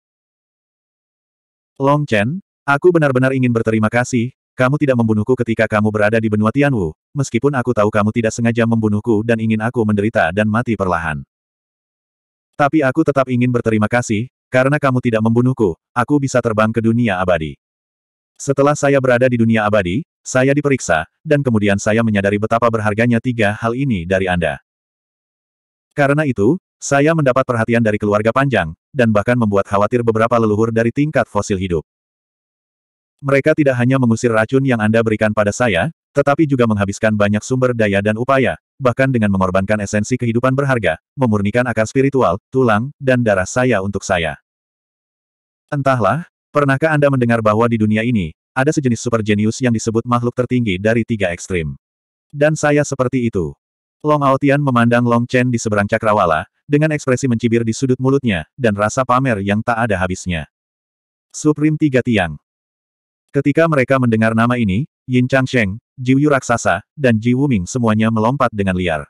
Long Chen, aku benar-benar ingin berterima kasih, kamu tidak membunuhku ketika kamu berada di benua Tianwu, meskipun aku tahu kamu tidak sengaja membunuhku dan ingin aku menderita dan mati perlahan. Tapi aku tetap ingin berterima kasih, karena kamu tidak membunuhku, aku bisa terbang ke dunia abadi. Setelah saya berada di dunia abadi, saya diperiksa, dan kemudian saya menyadari betapa berharganya tiga hal ini dari Anda. Karena itu, saya mendapat perhatian dari keluarga panjang, dan bahkan membuat khawatir beberapa leluhur dari tingkat fosil hidup. Mereka tidak hanya mengusir racun yang Anda berikan pada saya, tetapi juga menghabiskan banyak sumber daya dan upaya, bahkan dengan mengorbankan esensi kehidupan berharga, memurnikan akar spiritual, tulang, dan darah saya untuk saya. Entahlah, Pernahkah Anda mendengar bahwa di dunia ini, ada sejenis super genius yang disebut makhluk tertinggi dari tiga ekstrim? Dan saya seperti itu. Long Aotian memandang Long Chen di seberang cakrawala, dengan ekspresi mencibir di sudut mulutnya, dan rasa pamer yang tak ada habisnya. Supreme Tiga Tiang Ketika mereka mendengar nama ini, Yin Chang Sheng, Ji Yu Raksasa, dan Ji Wuming semuanya melompat dengan liar.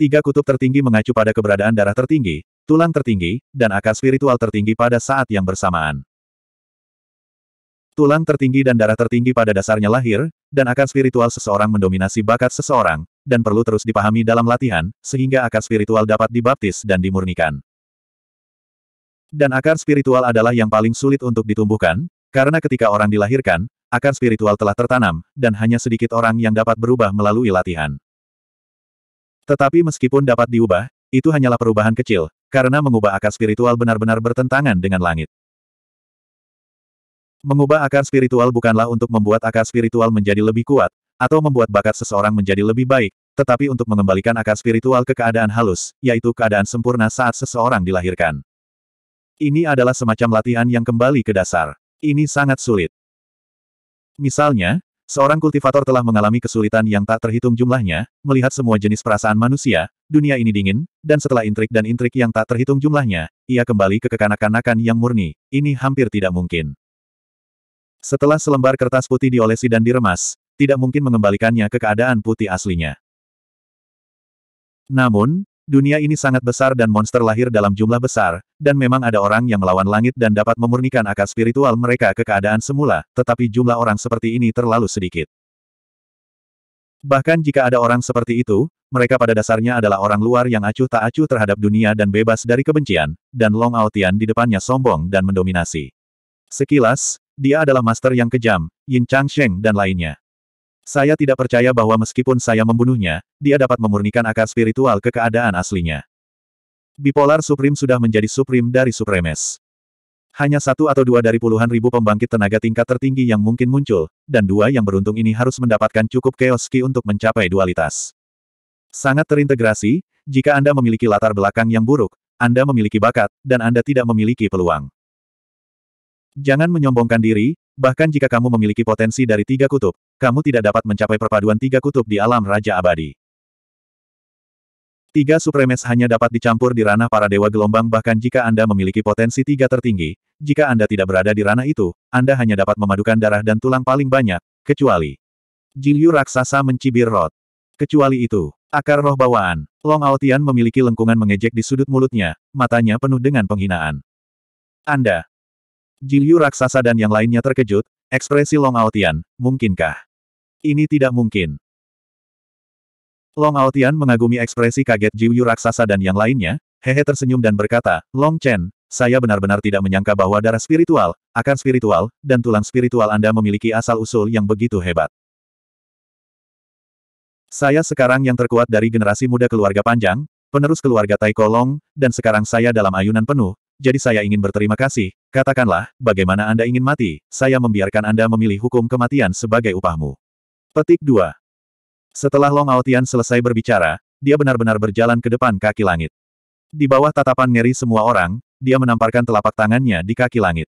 Tiga kutub tertinggi mengacu pada keberadaan darah tertinggi, tulang tertinggi, dan akar spiritual tertinggi pada saat yang bersamaan. Tulang tertinggi dan darah tertinggi pada dasarnya lahir, dan akar spiritual seseorang mendominasi bakat seseorang, dan perlu terus dipahami dalam latihan, sehingga akar spiritual dapat dibaptis dan dimurnikan. Dan akar spiritual adalah yang paling sulit untuk ditumbuhkan, karena ketika orang dilahirkan, akar spiritual telah tertanam, dan hanya sedikit orang yang dapat berubah melalui latihan. Tetapi meskipun dapat diubah, itu hanyalah perubahan kecil, karena mengubah akar spiritual benar-benar bertentangan dengan langit. Mengubah akar spiritual bukanlah untuk membuat akar spiritual menjadi lebih kuat, atau membuat bakat seseorang menjadi lebih baik, tetapi untuk mengembalikan akar spiritual ke keadaan halus, yaitu keadaan sempurna saat seseorang dilahirkan. Ini adalah semacam latihan yang kembali ke dasar. Ini sangat sulit. Misalnya, Seorang kultivator telah mengalami kesulitan yang tak terhitung jumlahnya, melihat semua jenis perasaan manusia, dunia ini dingin, dan setelah intrik dan intrik yang tak terhitung jumlahnya, ia kembali ke kekanak-kanakan yang murni, ini hampir tidak mungkin. Setelah selembar kertas putih diolesi dan diremas, tidak mungkin mengembalikannya ke keadaan putih aslinya. Namun, dunia ini sangat besar dan monster lahir dalam jumlah besar, dan memang ada orang yang melawan langit dan dapat memurnikan akar spiritual mereka ke keadaan semula, tetapi jumlah orang seperti ini terlalu sedikit. Bahkan jika ada orang seperti itu, mereka pada dasarnya adalah orang luar yang acuh tak acuh terhadap dunia dan bebas dari kebencian, dan Long Aotian di depannya sombong dan mendominasi. Sekilas, dia adalah master yang kejam, Yin Chang Sheng dan lainnya. Saya tidak percaya bahwa meskipun saya membunuhnya, dia dapat memurnikan akar spiritual ke keadaan aslinya. Bipolar Supreme sudah menjadi Supreme dari Supremes. Hanya satu atau dua dari puluhan ribu pembangkit tenaga tingkat tertinggi yang mungkin muncul, dan dua yang beruntung ini harus mendapatkan cukup key untuk mencapai dualitas. Sangat terintegrasi, jika Anda memiliki latar belakang yang buruk, Anda memiliki bakat, dan Anda tidak memiliki peluang. Jangan menyombongkan diri, bahkan jika kamu memiliki potensi dari tiga kutub, kamu tidak dapat mencapai perpaduan tiga kutub di alam Raja Abadi. Tiga supremes hanya dapat dicampur di ranah para dewa gelombang bahkan jika Anda memiliki potensi tiga tertinggi, jika Anda tidak berada di ranah itu, Anda hanya dapat memadukan darah dan tulang paling banyak, kecuali Jilyu raksasa mencibir rot. Kecuali itu, akar roh bawaan, Long Aotian memiliki lengkungan mengejek di sudut mulutnya, matanya penuh dengan penghinaan. Anda. Jilyu raksasa dan yang lainnya terkejut, ekspresi Long Aotian, mungkinkah? Ini tidak mungkin. Long Aotian mengagumi ekspresi kaget Jiuyu raksasa dan yang lainnya, Hehe tersenyum dan berkata, Long Chen, saya benar-benar tidak menyangka bahwa darah spiritual, akar spiritual, dan tulang spiritual Anda memiliki asal-usul yang begitu hebat. Saya sekarang yang terkuat dari generasi muda keluarga panjang, penerus keluarga Taiko Long, dan sekarang saya dalam ayunan penuh, jadi saya ingin berterima kasih, katakanlah, bagaimana Anda ingin mati, saya membiarkan Anda memilih hukum kematian sebagai upahmu. Petik 2. Setelah Long Aotian selesai berbicara, dia benar-benar berjalan ke depan kaki langit. Di bawah tatapan ngeri semua orang, dia menamparkan telapak tangannya di kaki langit.